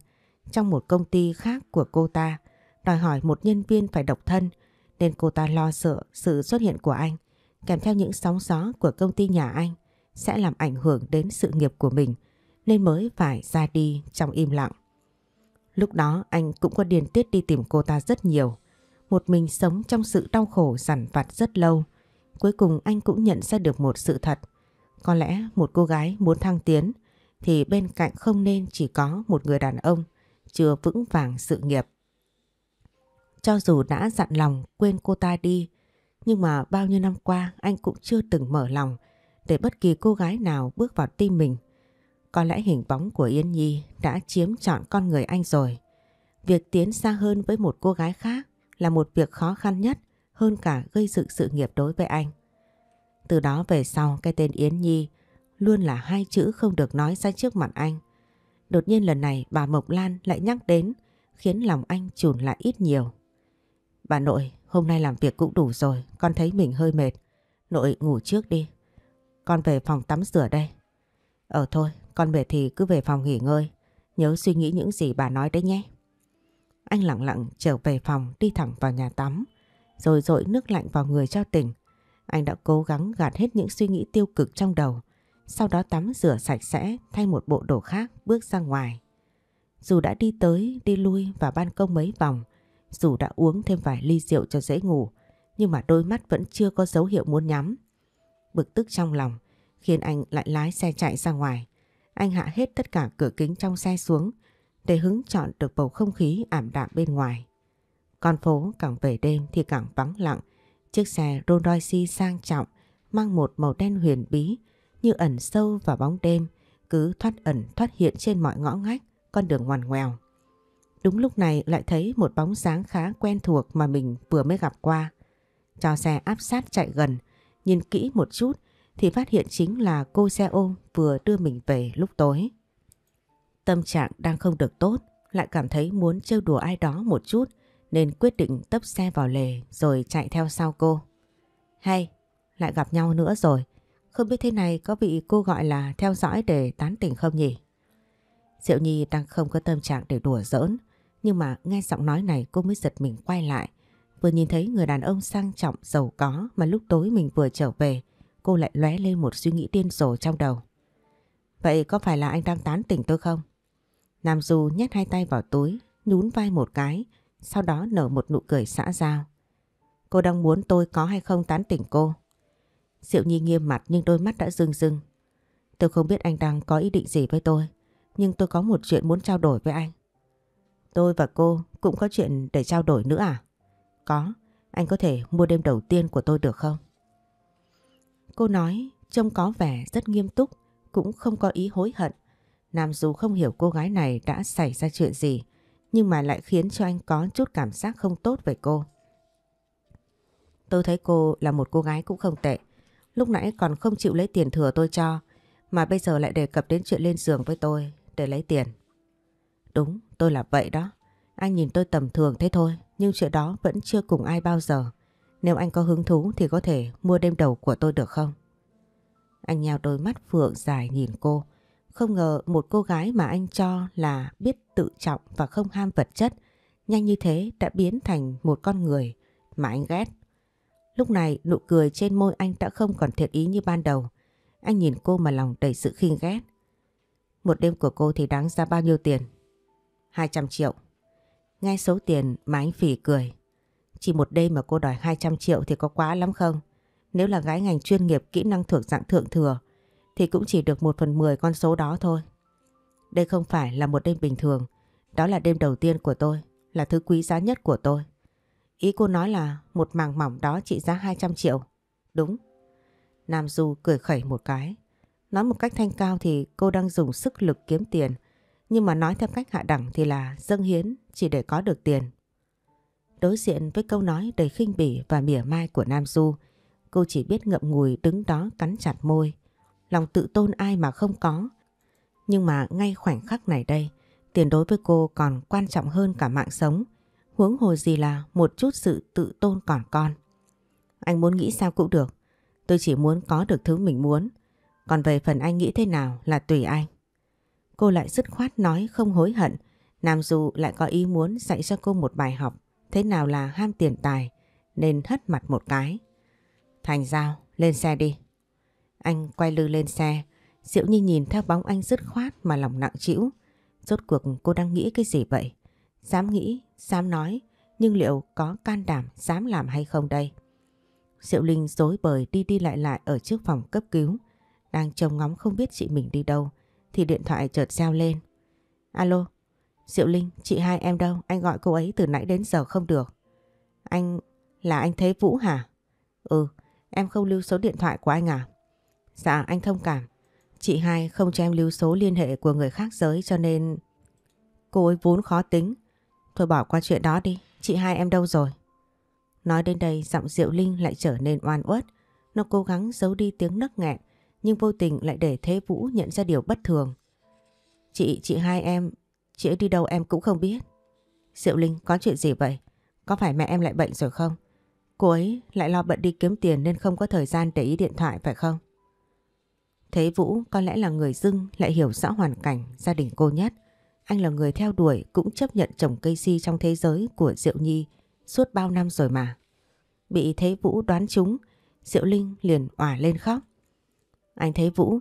trong một công ty khác của cô ta đòi hỏi một nhân viên phải độc thân nên cô ta lo sợ sự xuất hiện của anh kèm theo những sóng gió của công ty nhà anh sẽ làm ảnh hưởng đến sự nghiệp của mình nên mới phải ra đi trong im lặng. Lúc đó anh cũng có điền tiết đi tìm cô ta rất nhiều. Một mình sống trong sự đau khổ dằn vặt rất lâu. Cuối cùng anh cũng nhận ra được một sự thật. Có lẽ một cô gái muốn thăng tiến thì bên cạnh không nên chỉ có một người đàn ông chưa vững vàng sự nghiệp. Cho dù đã dặn lòng quên cô ta đi, nhưng mà bao nhiêu năm qua anh cũng chưa từng mở lòng để bất kỳ cô gái nào bước vào tim mình. Có lẽ hình bóng của Yến Nhi đã chiếm trọn con người anh rồi. Việc tiến xa hơn với một cô gái khác là một việc khó khăn nhất hơn cả gây dựng sự nghiệp đối với anh. Từ đó về sau cái tên Yến Nhi luôn là hai chữ không được nói ra trước mặt anh. Đột nhiên lần này bà Mộc Lan lại nhắc đến khiến lòng anh chùn lại ít nhiều. Bà nội, hôm nay làm việc cũng đủ rồi, con thấy mình hơi mệt. Nội ngủ trước đi. Con về phòng tắm rửa đây. Ờ thôi, con về thì cứ về phòng nghỉ ngơi. Nhớ suy nghĩ những gì bà nói đấy nhé. Anh lặng lặng trở về phòng đi thẳng vào nhà tắm. Rồi rội nước lạnh vào người cho tỉnh. Anh đã cố gắng gạt hết những suy nghĩ tiêu cực trong đầu sau đó tắm rửa sạch sẽ thay một bộ đồ khác bước ra ngoài. Dù đã đi tới, đi lui và ban công mấy vòng, dù đã uống thêm vài ly rượu cho dễ ngủ, nhưng mà đôi mắt vẫn chưa có dấu hiệu muốn nhắm. Bực tức trong lòng, khiến anh lại lái xe chạy ra ngoài. Anh hạ hết tất cả cửa kính trong xe xuống để hứng chọn được bầu không khí ảm đạm bên ngoài. Con phố càng về đêm thì càng vắng lặng. Chiếc xe Rolls Royce sang trọng mang một màu đen huyền bí như ẩn sâu vào bóng đêm, cứ thoát ẩn thoát hiện trên mọi ngõ ngách, con đường ngoằn ngoèo. Đúng lúc này lại thấy một bóng dáng khá quen thuộc mà mình vừa mới gặp qua. Cho xe áp sát chạy gần, nhìn kỹ một chút thì phát hiện chính là cô xe ôm vừa đưa mình về lúc tối. Tâm trạng đang không được tốt, lại cảm thấy muốn trêu đùa ai đó một chút nên quyết định tấp xe vào lề rồi chạy theo sau cô. Hay, lại gặp nhau nữa rồi, không biết thế này có bị cô gọi là theo dõi để tán tỉnh không nhỉ? Diệu Nhi đang không có tâm trạng để đùa giỡn, nhưng mà nghe giọng nói này cô mới giật mình quay lại. Vừa nhìn thấy người đàn ông sang trọng, giàu có mà lúc tối mình vừa trở về, cô lại lóe lên một suy nghĩ điên rồ trong đầu. Vậy có phải là anh đang tán tỉnh tôi không? Nam Du nhét hai tay vào túi, nhún vai một cái, sau đó nở một nụ cười xã giao. Cô đang muốn tôi có hay không tán tỉnh cô? Diệu Nhi nghiêm mặt nhưng đôi mắt đã rưng rưng. Tôi không biết anh đang có ý định gì với tôi, nhưng tôi có một chuyện muốn trao đổi với anh. Tôi và cô cũng có chuyện để trao đổi nữa à? Có, anh có thể mua đêm đầu tiên của tôi được không? Cô nói trông có vẻ rất nghiêm túc, cũng không có ý hối hận. Nam dù không hiểu cô gái này đã xảy ra chuyện gì, nhưng mà lại khiến cho anh có chút cảm giác không tốt về cô. Tôi thấy cô là một cô gái cũng không tệ. Lúc nãy còn không chịu lấy tiền thừa tôi cho mà bây giờ lại đề cập đến chuyện lên giường với tôi để lấy tiền. Đúng, tôi là vậy đó. Anh nhìn tôi tầm thường thế thôi nhưng chuyện đó vẫn chưa cùng ai bao giờ. Nếu anh có hứng thú thì có thể mua đêm đầu của tôi được không? Anh nhào đôi mắt phượng dài nhìn cô. Không ngờ một cô gái mà anh cho là biết tự trọng và không ham vật chất. Nhanh như thế đã biến thành một con người mà anh ghét. Lúc này nụ cười trên môi anh đã không còn thiệt ý như ban đầu. Anh nhìn cô mà lòng đầy sự khinh ghét. Một đêm của cô thì đáng ra bao nhiêu tiền? 200 triệu. Nghe số tiền mà anh phỉ cười. Chỉ một đêm mà cô đòi 200 triệu thì có quá lắm không? Nếu là gái ngành chuyên nghiệp kỹ năng thuộc dạng thượng thừa thì cũng chỉ được một phần 10 con số đó thôi. Đây không phải là một đêm bình thường. Đó là đêm đầu tiên của tôi, là thứ quý giá nhất của tôi. Ý cô nói là một màng mỏng đó trị giá 200 triệu. Đúng. Nam Du cười khẩy một cái. Nói một cách thanh cao thì cô đang dùng sức lực kiếm tiền. Nhưng mà nói theo cách hạ đẳng thì là dâng hiến chỉ để có được tiền. Đối diện với câu nói đầy khinh bỉ và mỉa mai của Nam Du, cô chỉ biết ngậm ngùi đứng đó cắn chặt môi. Lòng tự tôn ai mà không có. Nhưng mà ngay khoảnh khắc này đây, tiền đối với cô còn quan trọng hơn cả mạng sống huống hồ gì là một chút sự tự tôn còn con. Anh muốn nghĩ sao cũng được, tôi chỉ muốn có được thứ mình muốn, còn về phần anh nghĩ thế nào là tùy anh. Cô lại dứt khoát nói không hối hận, Nam Du lại có ý muốn dạy cho cô một bài học, thế nào là ham tiền tài, nên hất mặt một cái. Thành Giao, lên xe đi. Anh quay lư lên xe, Diệu Nhi nhìn theo bóng anh dứt khoát mà lòng nặng trĩu. Rốt cuộc cô đang nghĩ cái gì vậy? Dám nghĩ, dám nói, nhưng liệu có can đảm dám làm hay không đây? Diệu Linh dối bời đi đi lại lại ở trước phòng cấp cứu. Đang trông ngóng không biết chị mình đi đâu thì điện thoại chợt reo lên. Alo, Diệu Linh, chị hai em đâu? Anh gọi cô ấy từ nãy đến giờ không được. Anh... là anh Thế Vũ hả? Ừ, em không lưu số điện thoại của anh à? Dạ, anh thông cảm. Chị hai không cho em lưu số liên hệ của người khác giới cho nên... Cô ấy vốn khó tính, Thôi bỏ qua chuyện đó đi, chị hai em đâu rồi? Nói đến đây giọng Diệu Linh lại trở nên oan uất. Nó cố gắng giấu đi tiếng nấc nghẹn nhưng vô tình lại để Thế Vũ nhận ra điều bất thường. Chị, chị hai em, chị ấy đi đâu em cũng không biết. Diệu Linh có chuyện gì vậy? Có phải mẹ em lại bệnh rồi không? Cô ấy lại lo bận đi kiếm tiền nên không có thời gian để ý điện thoại phải không? Thế Vũ có lẽ là người dưng lại hiểu rõ hoàn cảnh gia đình cô nhất. Anh là người theo đuổi cũng chấp nhận chồng si trong thế giới của Diệu Nhi suốt bao năm rồi mà. Bị Thế Vũ đoán chúng, Diệu Linh liền òa lên khóc. Anh Thế Vũ,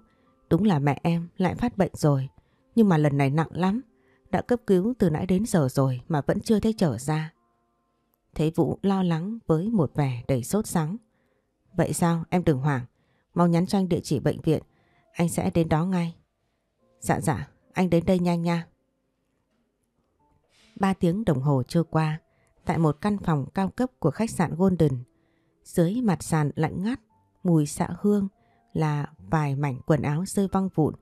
đúng là mẹ em lại phát bệnh rồi, nhưng mà lần này nặng lắm, đã cấp cứu từ nãy đến giờ rồi mà vẫn chưa thấy trở ra. Thế Vũ lo lắng với một vẻ đầy sốt sắng. Vậy sao em đừng hoảng, mau nhắn cho anh địa chỉ bệnh viện, anh sẽ đến đó ngay. Dạ dạ, anh đến đây nhanh nha. 3 tiếng đồng hồ trôi qua tại một căn phòng cao cấp của khách sạn Golden. Dưới mặt sàn lạnh ngắt, mùi xạ hương là vài mảnh quần áo rơi văng vụn.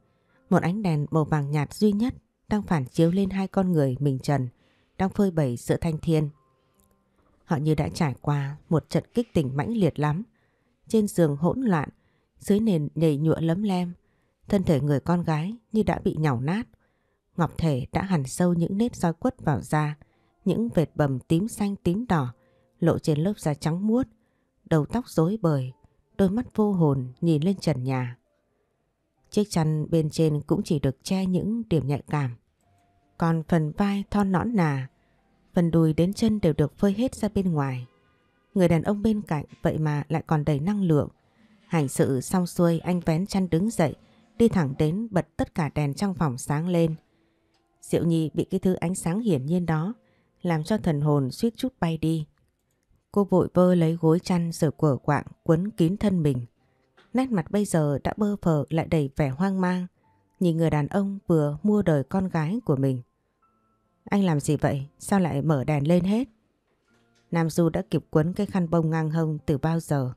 Một ánh đèn màu vàng nhạt duy nhất đang phản chiếu lên hai con người mình trần đang phơi bày sự thanh thiên. Họ như đã trải qua một trận kích tỉnh mãnh liệt lắm. Trên giường hỗn loạn, dưới nền nhầy nhụa lấm lem, thân thể người con gái như đã bị nhào nát Ngọc thể đã hẳn sâu những nếp roi quất vào da, những vệt bầm tím xanh tím đỏ, lộ trên lớp da trắng muốt, đầu tóc rối bời, đôi mắt vô hồn nhìn lên trần nhà. Chiếc chăn bên trên cũng chỉ được che những điểm nhạy cảm. Còn phần vai thon nõn nà, phần đùi đến chân đều được phơi hết ra bên ngoài. Người đàn ông bên cạnh vậy mà lại còn đầy năng lượng. Hành sự xong xuôi anh vén chăn đứng dậy, đi thẳng đến bật tất cả đèn trong phòng sáng lên. Diệu Nhi bị cái thứ ánh sáng hiển nhiên đó làm cho thần hồn suýt chút bay đi. Cô vội vơ lấy gối chăn rồi quở quạng quấn kín thân mình. Nét mặt bây giờ đã bơ phờ lại đầy vẻ hoang mang. Nhìn người đàn ông vừa mua đời con gái của mình. Anh làm gì vậy? Sao lại mở đèn lên hết? Nam Du đã kịp quấn cái khăn bông ngang hông từ bao giờ.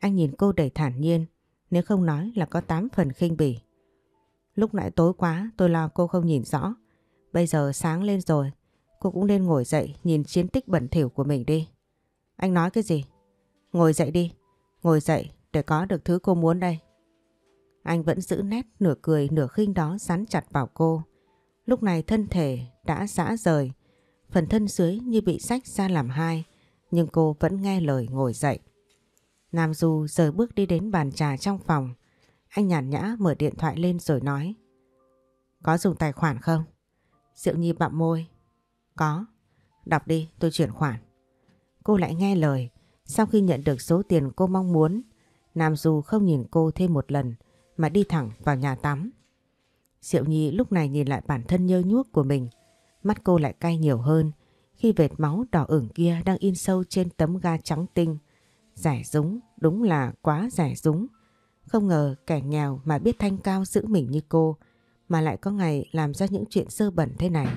Anh nhìn cô đầy thản nhiên, nếu không nói là có tám phần khinh bỉ. Lúc nãy tối quá tôi lo cô không nhìn rõ. Bây giờ sáng lên rồi, cô cũng nên ngồi dậy nhìn chiến tích bẩn thỉu của mình đi. Anh nói cái gì? Ngồi dậy đi, ngồi dậy để có được thứ cô muốn đây. Anh vẫn giữ nét nửa cười nửa khinh đó sắn chặt vào cô. Lúc này thân thể đã giã rời, phần thân dưới như bị rách ra làm hai, nhưng cô vẫn nghe lời ngồi dậy. Nam Du rời bước đi đến bàn trà trong phòng. Anh nhàn nhã mở điện thoại lên rồi nói. Có dùng tài khoản không? Diệu Nhi bặm môi. Có. Đọc đi, tôi chuyển khoản. Cô lại nghe lời. Sau khi nhận được số tiền cô mong muốn, Nam Du không nhìn cô thêm một lần mà đi thẳng vào nhà tắm. Diệu Nhi lúc này nhìn lại bản thân nhơ nhuốc của mình. Mắt cô lại cay nhiều hơn khi vệt máu đỏ ửng kia đang in sâu trên tấm ga trắng tinh. Giải dúng, đúng là quá giải dúng. Không ngờ kẻ nghèo mà biết thanh cao giữ mình như cô mà lại có ngày làm ra những chuyện sơ bẩn thế này.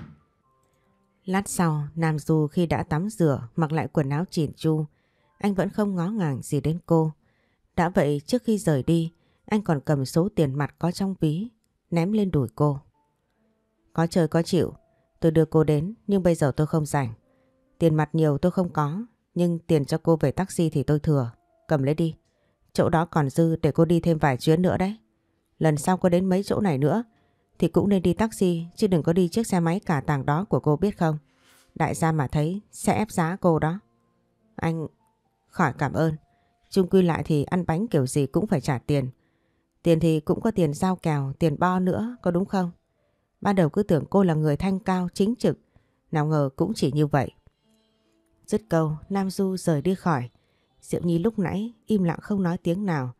Lát sau, Nam Du khi đã tắm rửa, mặc lại quần áo chỉn chu, anh vẫn không ngó ngàng gì đến cô. Đã vậy trước khi rời đi, anh còn cầm số tiền mặt có trong ví, ném lên đùi cô. Có trời có chịu, tôi đưa cô đến nhưng bây giờ tôi không rảnh. Tiền mặt nhiều tôi không có, nhưng tiền cho cô về taxi thì tôi thừa, cầm lấy đi. Chỗ đó còn dư để cô đi thêm vài chuyến nữa đấy. Lần sau cô đến mấy chỗ này nữa, thì cũng nên đi taxi chứ đừng có đi chiếc xe máy cả tàng đó của cô biết không. Đại gia mà thấy sẽ ép giá cô đó. Anh khỏi cảm ơn. Chung quy lại thì ăn bánh kiểu gì cũng phải trả tiền. Tiền thì cũng có tiền giao kèo, tiền bo nữa, có đúng không? Ban đầu cứ tưởng cô là người thanh cao, chính trực. Nào ngờ cũng chỉ như vậy. Dứt câu, Nam Du rời đi khỏi. Diệu Nhi lúc nãy im lặng không nói tiếng nào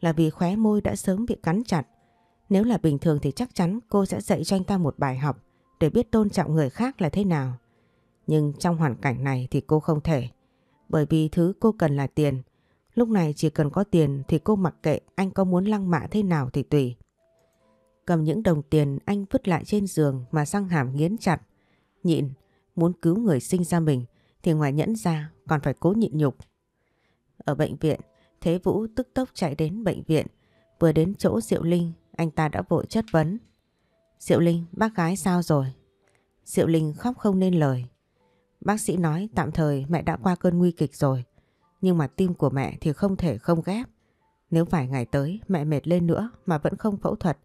là vì khóe môi đã sớm bị cắn chặt. Nếu là bình thường thì chắc chắn cô sẽ dạy cho anh ta một bài học để biết tôn trọng người khác là thế nào. Nhưng trong hoàn cảnh này thì cô không thể. Bởi vì thứ cô cần là tiền. Lúc này chỉ cần có tiền thì cô mặc kệ anh có muốn lăng mạ thế nào thì tùy. Cầm những đồng tiền anh vứt lại trên giường mà răng hàm nghiến chặt. Nhịn, muốn cứu người sinh ra mình thì ngoài nhẫn ra còn phải cố nhịn nhục. Ở bệnh viện, Thế Vũ tức tốc chạy đến bệnh viện. Vừa đến chỗ Diệu Linh anh ta đã vội chất vấn. Diệu Linh, bác gái sao rồi? Diệu Linh khóc không nên lời. Bác sĩ nói tạm thời mẹ đã qua cơn nguy kịch rồi. Nhưng mà tim của mẹ thì không thể không ghép. Nếu vài ngày tới mẹ mệt lên nữa mà vẫn không phẫu thuật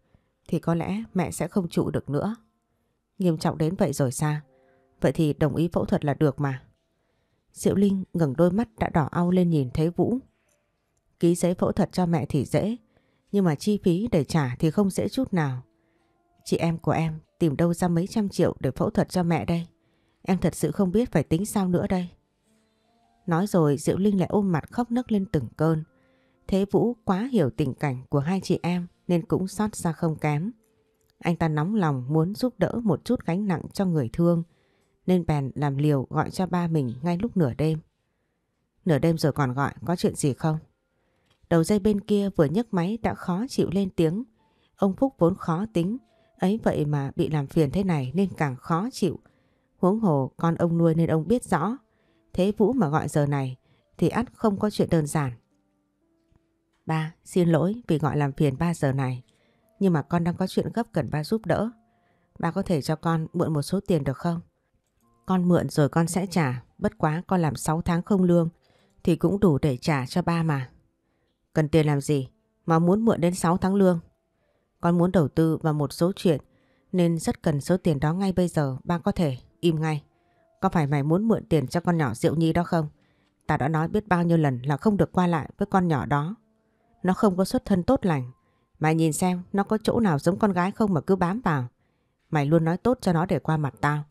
thì có lẽ mẹ sẽ không trụ được nữa. Nghiêm trọng đến vậy rồi sao? Vậy thì đồng ý phẫu thuật là được mà. Diệu Linh ngẩng đôi mắt đã đỏ au lên nhìn thấy Vũ. Ký giấy phẫu thuật cho mẹ thì dễ, nhưng mà chi phí để trả thì không dễ chút nào. Chị em của em tìm đâu ra mấy trăm triệu để phẫu thuật cho mẹ đây. Em thật sự không biết phải tính sao nữa đây. Nói rồi Diệu Linh lại ôm mặt khóc nấc lên từng cơn. Thế Vũ quá hiểu tình cảnh của hai chị em nên cũng xót xa không kém. Anh ta nóng lòng muốn giúp đỡ một chút gánh nặng cho người thương nên bèn làm liều gọi cho ba mình ngay lúc nửa đêm. Nửa đêm rồi còn gọi có chuyện gì không? Đầu dây bên kia vừa nhấc máy đã khó chịu lên tiếng. Ông Phúc vốn khó tính, ấy vậy mà bị làm phiền thế này nên càng khó chịu. Huống hồ con ông nuôi nên ông biết rõ. Thế Vũ mà gọi giờ này thì ắt không có chuyện đơn giản. Ba, xin lỗi vì gọi làm phiền ba giờ này. Nhưng mà con đang có chuyện gấp cần ba giúp đỡ. Ba có thể cho con mượn một số tiền được không? Con mượn rồi con sẽ trả. Bất quá con làm 6 tháng không lương thì cũng đủ để trả cho ba mà. Cần tiền làm gì mà muốn mượn đến 6 tháng lương? Con muốn đầu tư vào một số chuyện nên rất cần số tiền đó ngay bây giờ ba có thể im ngay. Có phải mày muốn mượn tiền cho con nhỏ Diệu Nhi đó không? Ta đã nói biết bao nhiêu lần là không được qua lại với con nhỏ đó. Nó không có xuất thân tốt lành. Mày nhìn xem nó có chỗ nào giống con gái không mà cứ bám vào. Mày luôn nói tốt cho nó để qua mặt tao.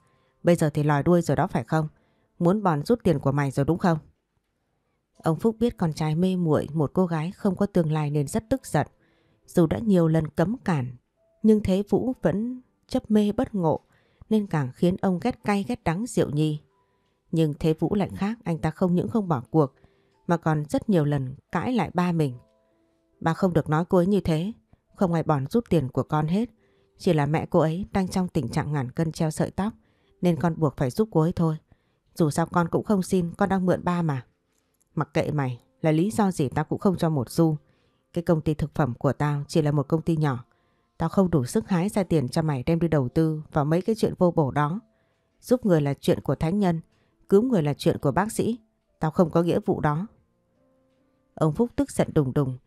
Bây giờ thì lòi đuôi rồi đó phải không? Muốn bòn rút tiền của mày rồi đúng không? Ông Phúc biết con trai mê muội một cô gái không có tương lai nên rất tức giận. Dù đã nhiều lần cấm cản, nhưng thế Vũ vẫn chấp mê bất ngộ nên càng khiến ông ghét cay ghét đắng Diệu Nhi. Nhưng thế Vũ lại khác, anh ta không những không bỏ cuộc mà còn rất nhiều lần cãi lại ba mình. Bà không được nói cô ấy như thế, không ai bòn rút tiền của con hết. Chỉ là mẹ cô ấy đang trong tình trạng ngàn cân treo sợi tóc nên con buộc phải giúp cô ấy thôi. Dù sao con cũng không xin, con đang mượn ba mà. Mặc kệ mày là lý do gì tao cũng không cho một xu. Cái công ty thực phẩm của tao chỉ là một công ty nhỏ. Tao không đủ sức hái ra tiền cho mày đem đi đầu tư vào mấy cái chuyện vô bổ đó. Giúp người là chuyện của thánh nhân, cứu người là chuyện của bác sĩ. Tao không có nghĩa vụ đó. Ông Phúc tức giận đùng đùng,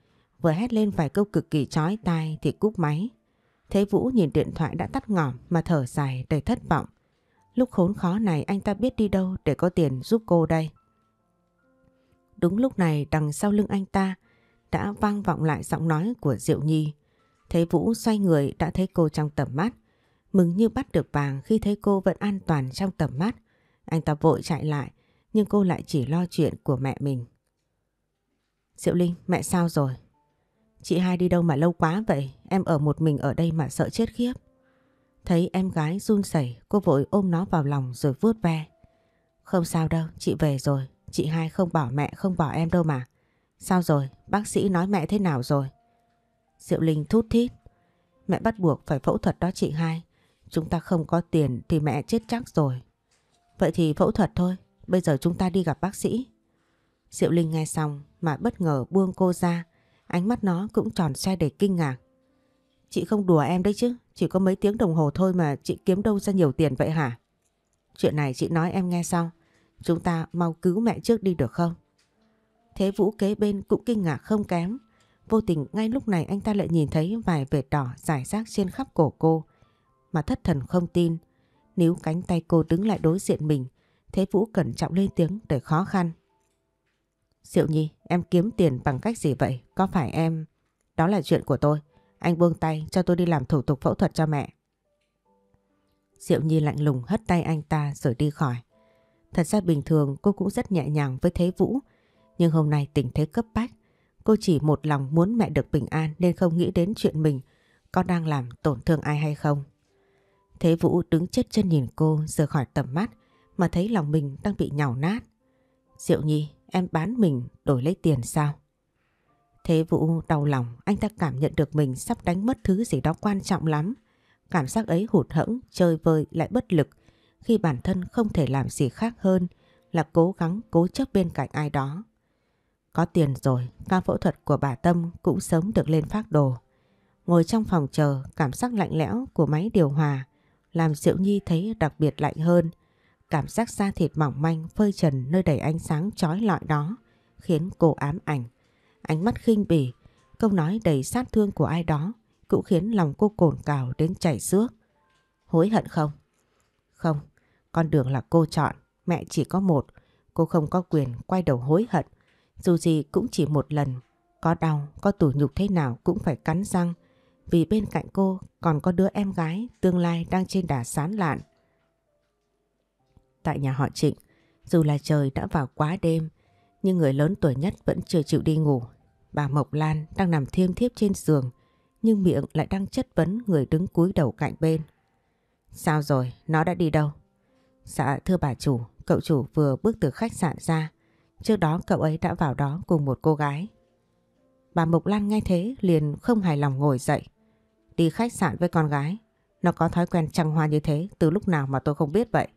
vừa hét lên vài câu cực kỳ chói tai thì cúp máy. thế Vũ nhìn điện thoại đã tắt ngỏm mà thở dài đầy thất vọng. Lúc khốn khó này anh ta biết đi đâu để có tiền giúp cô đây. Đúng lúc này đằng sau lưng anh ta đã vang vọng lại giọng nói của Diệu Nhi. Thấy Vũ xoay người đã thấy cô trong tầm mắt. Mừng như bắt được vàng khi thấy cô vẫn an toàn trong tầm mắt. Anh ta vội chạy lại nhưng cô lại chỉ lo chuyện của mẹ mình. Diệu Linh, mẹ sao rồi? Chị hai đi đâu mà lâu quá vậy? Em ở một mình ở đây mà sợ chết khiếp. Thấy em gái run sẩy cô vội ôm nó vào lòng rồi vuốt ve. Không sao đâu, chị về rồi, Chị hai không bỏ mẹ không bỏ em đâu mà. Sao rồi? Bác sĩ nói mẹ thế nào rồi? Diệu Linh thút thít. Mẹ bắt buộc phải phẫu thuật đó chị hai. Chúng ta không có tiền thì mẹ chết chắc rồi. Vậy thì phẫu thuật thôi. Bây giờ chúng ta đi gặp bác sĩ. Diệu Linh nghe xong mà bất ngờ buông cô ra. Ánh mắt nó cũng tròn xe để kinh ngạc. Chị không đùa em đấy chứ. Chỉ có mấy tiếng đồng hồ thôi mà chị kiếm đâu ra nhiều tiền vậy hả? Chuyện này chị nói em nghe sau. Chúng ta mau cứu mẹ trước đi được không? Thế Vũ kế bên cũng kinh ngạc không kém. Vô tình ngay lúc này anh ta lại nhìn thấy vài vệt đỏ rải rác trên khắp cổ cô. Mà thất thần không tin. nếu cánh tay cô đứng lại đối diện mình. Thế Vũ cẩn trọng lên tiếng để khó khăn. Diệu Nhi, em kiếm tiền bằng cách gì vậy? Có phải em... Đó là chuyện của tôi. Anh buông tay cho tôi đi làm thủ tục phẫu thuật cho mẹ. Diệu Nhi lạnh lùng hất tay anh ta rồi đi khỏi. Thật ra bình thường cô cũng rất nhẹ nhàng với Thế Vũ. Nhưng hôm nay tình thế cấp bách. Cô chỉ một lòng muốn mẹ được bình an nên không nghĩ đến chuyện mình có đang làm tổn thương ai hay không. Thế Vũ đứng chết chân nhìn cô rời khỏi tầm mắt mà thấy lòng mình đang bị nhào nát. Diệu Nhi, em bán mình đổi lấy tiền sao? Thế Vũ đau lòng, anh ta cảm nhận được mình sắp đánh mất thứ gì đó quan trọng lắm. Cảm giác ấy hụt hẫng, chơi vơi lại bất lực khi bản thân không thể làm gì khác hơn là cố gắng cố chấp bên cạnh ai đó. Có tiền rồi, ca phẫu thuật của bà Tâm cũng sớm được lên phác đồ. Ngồi trong phòng chờ, cảm giác lạnh lẽo của máy điều hòa làm Diệu Nhi thấy đặc biệt lạnh hơn. Cảm giác da thịt mỏng manh phơi trần nơi đầy ánh sáng chói lọi đó khiến cô ám ảnh. Ánh mắt khinh bỉ, câu nói đầy sát thương của ai đó cũng khiến lòng cô cồn cào đến chảy xước. Hối hận không? Không, con đường là cô chọn, mẹ chỉ có một, cô không có quyền quay đầu hối hận. Dù gì cũng chỉ một lần, có đau, có tủ nhục thế nào cũng phải cắn răng. Vì bên cạnh cô còn có đứa em gái tương lai đang trên đà sán lạn. Tại nhà họ Trịnh, dù là trời đã vào quá đêm, nhưng người lớn tuổi nhất vẫn chưa chịu đi ngủ. Bà Mộc Lan đang nằm thiêm thiếp trên giường, nhưng miệng lại đang chất vấn người đứng cúi đầu cạnh bên. Sao rồi, nó đã đi đâu? Dạ thưa bà chủ, cậu chủ vừa bước từ khách sạn ra. Trước đó cậu ấy đã vào đó cùng một cô gái. Bà Mộc Lan nghe thế liền không hài lòng ngồi dậy. Đi khách sạn với con gái. Nó có thói quen trăng hoa như thế từ lúc nào mà tôi không biết vậy.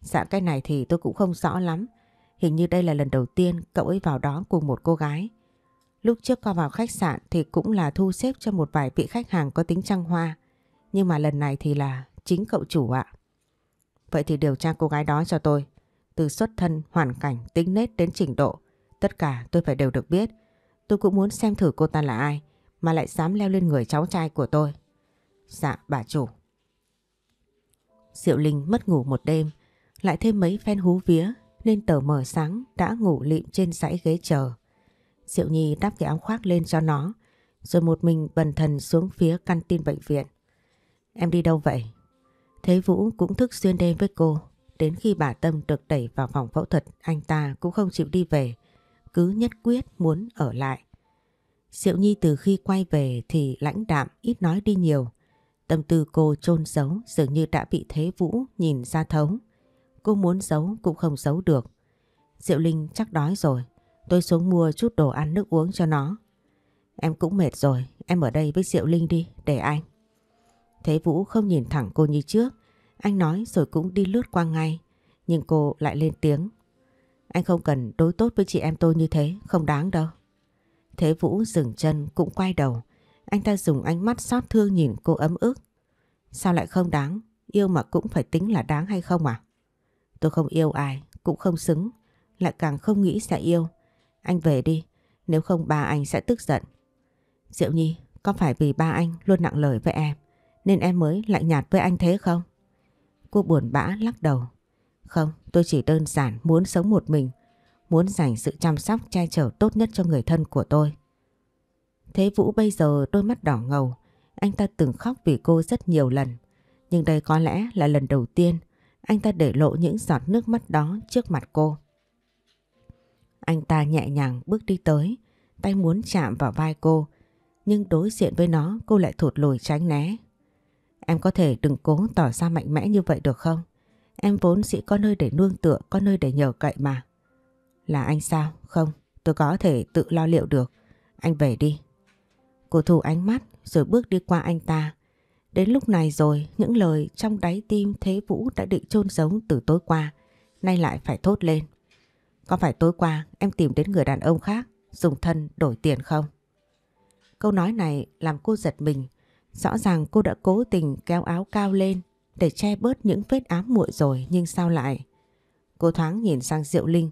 Dạ cái này thì tôi cũng không rõ lắm. Hình như đây là lần đầu tiên cậu ấy vào đó cùng một cô gái. Lúc trước con vào khách sạn thì cũng là thu xếp cho một vài vị khách hàng có tính trăng hoa. Nhưng mà lần này thì là chính cậu chủ ạ. Vậy thì điều tra cô gái đó cho tôi. Từ xuất thân, hoàn cảnh, tính nết đến trình độ. Tất cả tôi phải đều được biết. Tôi cũng muốn xem thử cô ta là ai mà lại dám leo lên người cháu trai của tôi. Dạ bà chủ. Diệu Linh mất ngủ một đêm, lại thêm mấy phen hú vía nên tờ mờ sáng đã ngủ lịm trên dãy ghế chờ. Diệu Nhi đắp cái áo khoác lên cho nó, rồi một mình bần thần xuống phía căn tin bệnh viện. Em đi đâu vậy? Thế Vũ cũng thức xuyên đêm với cô. Đến khi bà Tâm được đẩy vào phòng phẫu thuật, anh ta cũng không chịu đi về. Cứ nhất quyết muốn ở lại. Diệu Nhi từ khi quay về thì lãnh đạm, ít nói đi nhiều. Tâm tư cô chôn giấu dường như đã bị Thế Vũ nhìn ra thấu. Cô muốn giấu cũng không giấu được. Diệu Linh chắc đói rồi. Tôi xuống mua chút đồ ăn nước uống cho nó. Em cũng mệt rồi, em ở đây với Diệu Linh đi, để anh thế Vũ không nhìn thẳng cô như trước, anh nói rồi cũng đi lướt qua ngay. Nhưng cô lại lên tiếng. Anh không cần đối tốt với chị em tôi như thế, không đáng đâu. Thế Vũ dừng chân cũng quay đầu. Anh ta dùng ánh mắt xót thương nhìn cô ấm ức. Sao lại không đáng? Yêu mà cũng phải tính là đáng hay không à? Tôi không yêu ai, cũng không xứng. Lại càng không nghĩ sẽ yêu. Anh về đi, nếu không ba anh sẽ tức giận. Diệu Nhi, có phải vì ba anh luôn nặng lời với em nên em mới lạnh nhạt với anh thế không? Cô buồn bã lắc đầu. Không, tôi chỉ đơn giản muốn sống một mình, muốn dành sự chăm sóc che chở tốt nhất cho người thân của tôi. Thế Vũ bây giờ đôi mắt đỏ ngầu, anh ta từng khóc vì cô rất nhiều lần. Nhưng đây có lẽ là lần đầu tiên anh ta để lộ những giọt nước mắt đó trước mặt cô. Anh ta nhẹ nhàng bước đi tới, tay muốn chạm vào vai cô, nhưng đối diện với nó cô lại thụt lùi tránh né. Em có thể đừng cố tỏ ra mạnh mẽ như vậy được không? Em vốn dĩ có nơi để nương tựa, có nơi để nhờ cậy mà. Là anh sao? Không, tôi có thể tự lo liệu được. Anh về đi. Cô thu ánh mắt rồi bước đi qua anh ta. Đến lúc này rồi, những lời trong đáy tim Thế Vũ đã định chôn giấu từ tối qua, nay lại phải thốt lên. Có phải tối qua em tìm đến người đàn ông khác, dùng thân đổi tiền không? Câu nói này làm cô giật mình, Rõ ràng cô đã cố tình kéo áo cao lên để che bớt những vết ám muội rồi nhưng sao lại? Cô thoáng nhìn sang Diệu Linh,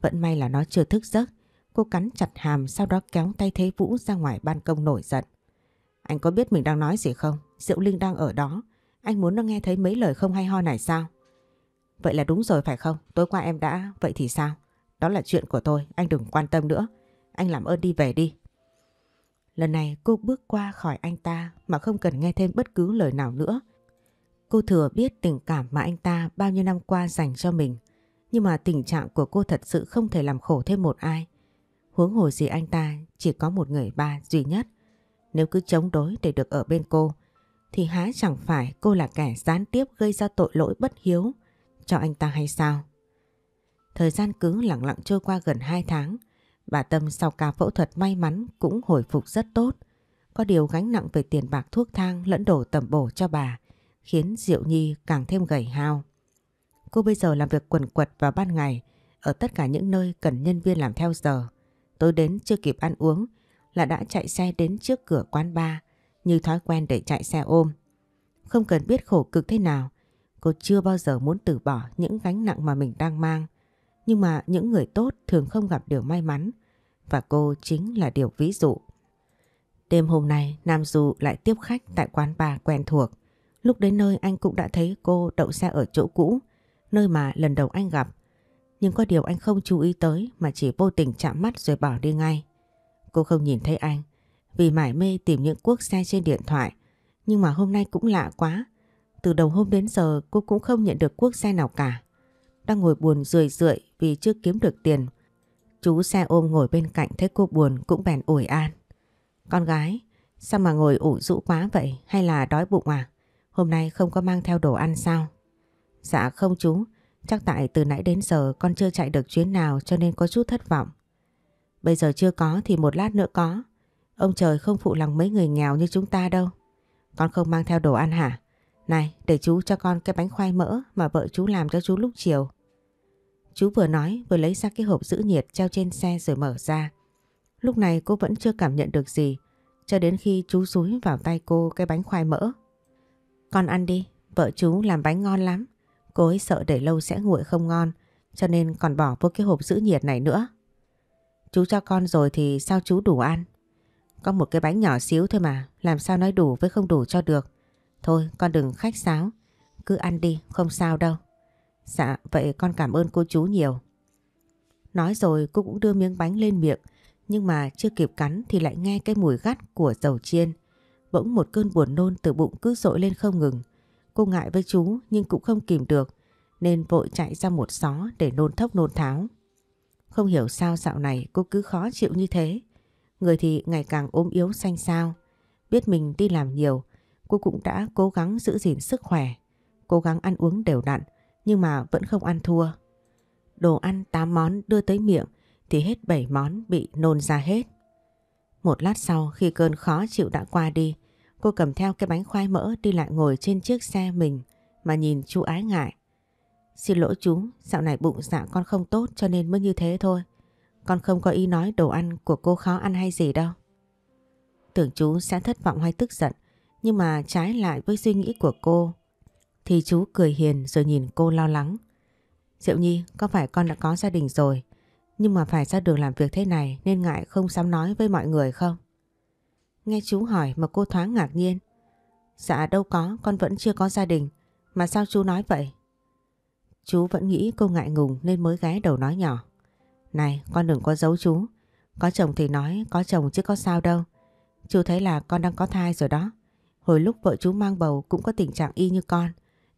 vẫn may là nó chưa thức giấc. Cô cắn chặt hàm sau đó kéo tay Thế Vũ ra ngoài ban công nổi giận. Anh có biết mình đang nói gì không? Diệu Linh đang ở đó. Anh muốn nó nghe thấy mấy lời không hay ho này sao? Vậy là đúng rồi phải không? Tối qua em đã... Vậy thì sao? Đó là chuyện của tôi, anh đừng quan tâm nữa. Anh làm ơn đi về đi, Lần này cô bước qua khỏi anh ta mà không cần nghe thêm bất cứ lời nào nữa. Cô thừa biết tình cảm mà anh ta bao nhiêu năm qua dành cho mình. Nhưng mà tình trạng của cô thật sự không thể làm khổ thêm một ai. Huống hồ gì anh ta chỉ có một người ba duy nhất. Nếu cứ chống đối để được ở bên cô thì há chẳng phải cô là kẻ gián tiếp gây ra tội lỗi bất hiếu cho anh ta hay sao? Thời gian cứ lặng lặng trôi qua gần 2 tháng. Bà Tâm sau ca phẫu thuật may mắn cũng hồi phục rất tốt. Có điều gánh nặng về tiền bạc thuốc thang lẫn đồ tầm bổ cho bà, khiến Diệu Nhi càng thêm gầy hao. Cô bây giờ làm việc quần quật vào ban ngày, ở tất cả những nơi cần nhân viên làm theo giờ. Tối đến chưa kịp ăn uống là đã chạy xe đến trước cửa quán bar, như thói quen để chạy xe ôm. Không cần biết khổ cực thế nào, cô chưa bao giờ muốn từ bỏ những gánh nặng mà mình đang mang nhưng mà những người tốt thường không gặp điều may mắn và cô chính là điều ví dụ. Đêm hôm nay Nam Du lại tiếp khách tại quán bà quen thuộc. Lúc đến nơi anh cũng đã thấy cô đậu xe ở chỗ cũ, nơi mà lần đầu anh gặp. Nhưng có điều anh không chú ý tới mà chỉ vô tình chạm mắt rồi bỏ đi ngay. Cô không nhìn thấy anh vì mải mê tìm những quốc xe trên điện thoại. Nhưng mà hôm nay cũng lạ quá. Từ đầu hôm đến giờ cô cũng không nhận được quốc xe nào cả đang ngồi buồn rười rượi vì chưa kiếm được tiền. Chú xe ôm ngồi bên cạnh thấy cô buồn cũng bèn ủi an. Con gái, sao mà ngồi ủ rũ quá vậy hay là đói bụng à? Hôm nay không có mang theo đồ ăn sao? Dạ không chú, chắc tại từ nãy đến giờ con chưa chạy được chuyến nào cho nên có chút thất vọng. Bây giờ chưa có thì một lát nữa có. Ông trời không phụ lòng mấy người nghèo như chúng ta đâu. Con không mang theo đồ ăn hả? Này, để chú cho con cái bánh khoai mỡ mà vợ chú làm cho chú lúc chiều. Chú vừa nói vừa lấy ra cái hộp giữ nhiệt treo trên xe rồi mở ra. Lúc này cô vẫn chưa cảm nhận được gì cho đến khi chú rúi vào tay cô cái bánh khoai mỡ. Con ăn đi, vợ chú làm bánh ngon lắm. Cô ấy sợ để lâu sẽ nguội không ngon cho nên còn bỏ vô cái hộp giữ nhiệt này nữa. Chú cho con rồi thì sao chú đủ ăn? Có một cái bánh nhỏ xíu thôi mà, làm sao nói đủ với không đủ cho được. Thôi con đừng khách sáo, cứ ăn đi, không sao đâu. Dạ vậy con cảm ơn cô chú nhiều. Nói rồi cô cũng đưa miếng bánh lên miệng nhưng mà chưa kịp cắn thì lại nghe cái mùi gắt của dầu chiên. Bỗng một cơn buồn nôn từ bụng cứ dội lên không ngừng. Cô ngại với chú nhưng cũng không kìm được nên vội chạy ra một xó để nôn thốc nôn tháo. Không hiểu sao dạo này cô cứ khó chịu như thế. Người thì ngày càng ốm yếu xanh xao. Biết mình đi làm nhiều, cô cũng đã cố gắng giữ gìn sức khỏe, cố gắng ăn uống đều đặn nhưng mà vẫn không ăn thua. Đồ ăn 8 món đưa tới miệng thì hết 7 món bị nôn ra hết. Một lát sau khi cơn khó chịu đã qua đi, cô cầm theo cái bánh khoai mỡ đi lại ngồi trên chiếc xe mình mà nhìn chú ái ngại. Xin lỗi chú, dạo này bụng dạ con không tốt cho nên mới như thế thôi. Con không có ý nói đồ ăn của cô khó ăn hay gì đâu. Tưởng chú sẽ thất vọng hay tức giận, nhưng mà trái lại với suy nghĩ của cô, thì chú cười hiền rồi nhìn cô lo lắng. Diệu Nhi, có phải con đã có gia đình rồi, nhưng mà phải ra đường làm việc thế này nên ngại không dám nói với mọi người không? Nghe chú hỏi mà cô thoáng ngạc nhiên. Dạ đâu có, con vẫn chưa có gia đình. Mà sao chú nói vậy? Chú vẫn nghĩ cô ngại ngùng nên mới ghé đầu nói nhỏ. Này, con đừng có giấu chú. Có chồng thì nói, có chồng chứ có sao đâu. Chú thấy là con đang có thai rồi đó. Hồi lúc vợ chú mang bầu cũng có tình trạng y như con.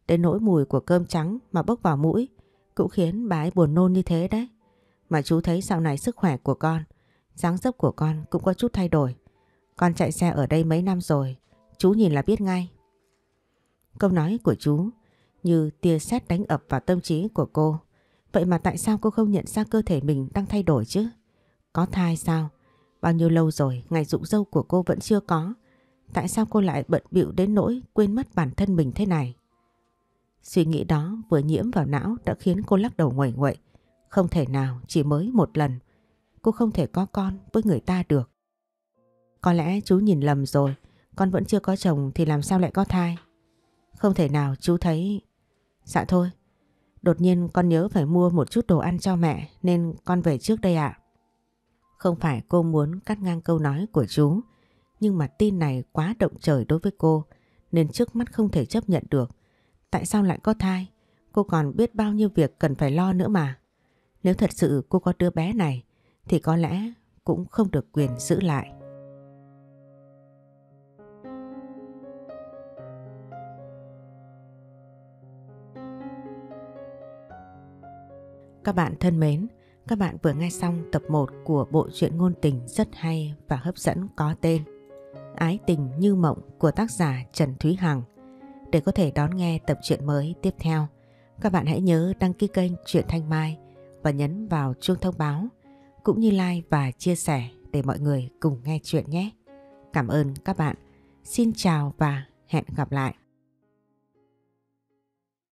Đến nỗi mùi của cơm trắng mà bốc vào mũi cũng khiến bà ấy buồn nôn như thế đấy. Mà chú thấy sau này sức khỏe của con, dáng dấp của con cũng có chút thay đổi. Con chạy xe ở đây mấy năm rồi, chú nhìn là biết ngay. Câu nói của chú như tia sét đánh ập vào tâm trí của cô. Vậy mà tại sao cô không nhận ra cơ thể mình đang thay đổi chứ? Có thai sao? Bao nhiêu lâu rồi ngày rụng dâu của cô vẫn chưa có. Tại sao cô lại bận bịu đến nỗi quên mất bản thân mình thế này? Suy nghĩ đó vừa nhiễm vào não đã khiến cô lắc đầu nguẩy nguậy. Không thể nào chỉ mới một lần. Cô không thể có con với người ta được. Có lẽ chú nhìn lầm rồi. Con vẫn chưa có chồng thì làm sao lại có thai. Không thể nào chú thấy... Dạ thôi. Đột nhiên con nhớ phải mua một chút đồ ăn cho mẹ nên con về trước đây ạ. Không phải cô muốn cắt ngang câu nói của chú. Nhưng mà tin này quá động trời đối với cô nên trước mắt không thể chấp nhận được. Tại sao lại có thai? Cô còn biết bao nhiêu việc cần phải lo nữa mà. Nếu thật sự cô có đứa bé này thì có lẽ cũng không được quyền giữ lại. Các bạn thân mến, các bạn vừa nghe xong tập 1 của bộ truyện ngôn tình rất hay và hấp dẫn có tên Ái tình như mộng của tác giả Trần Thúy Hằng để có thể đón nghe tập truyện mới tiếp theo. Các bạn hãy nhớ đăng ký kênh Truyện Thanh Mai và nhấn vào chuông thông báo cũng như like và chia sẻ để mọi người cùng nghe chuyện nhé. Cảm ơn các bạn. Xin chào và hẹn gặp lại.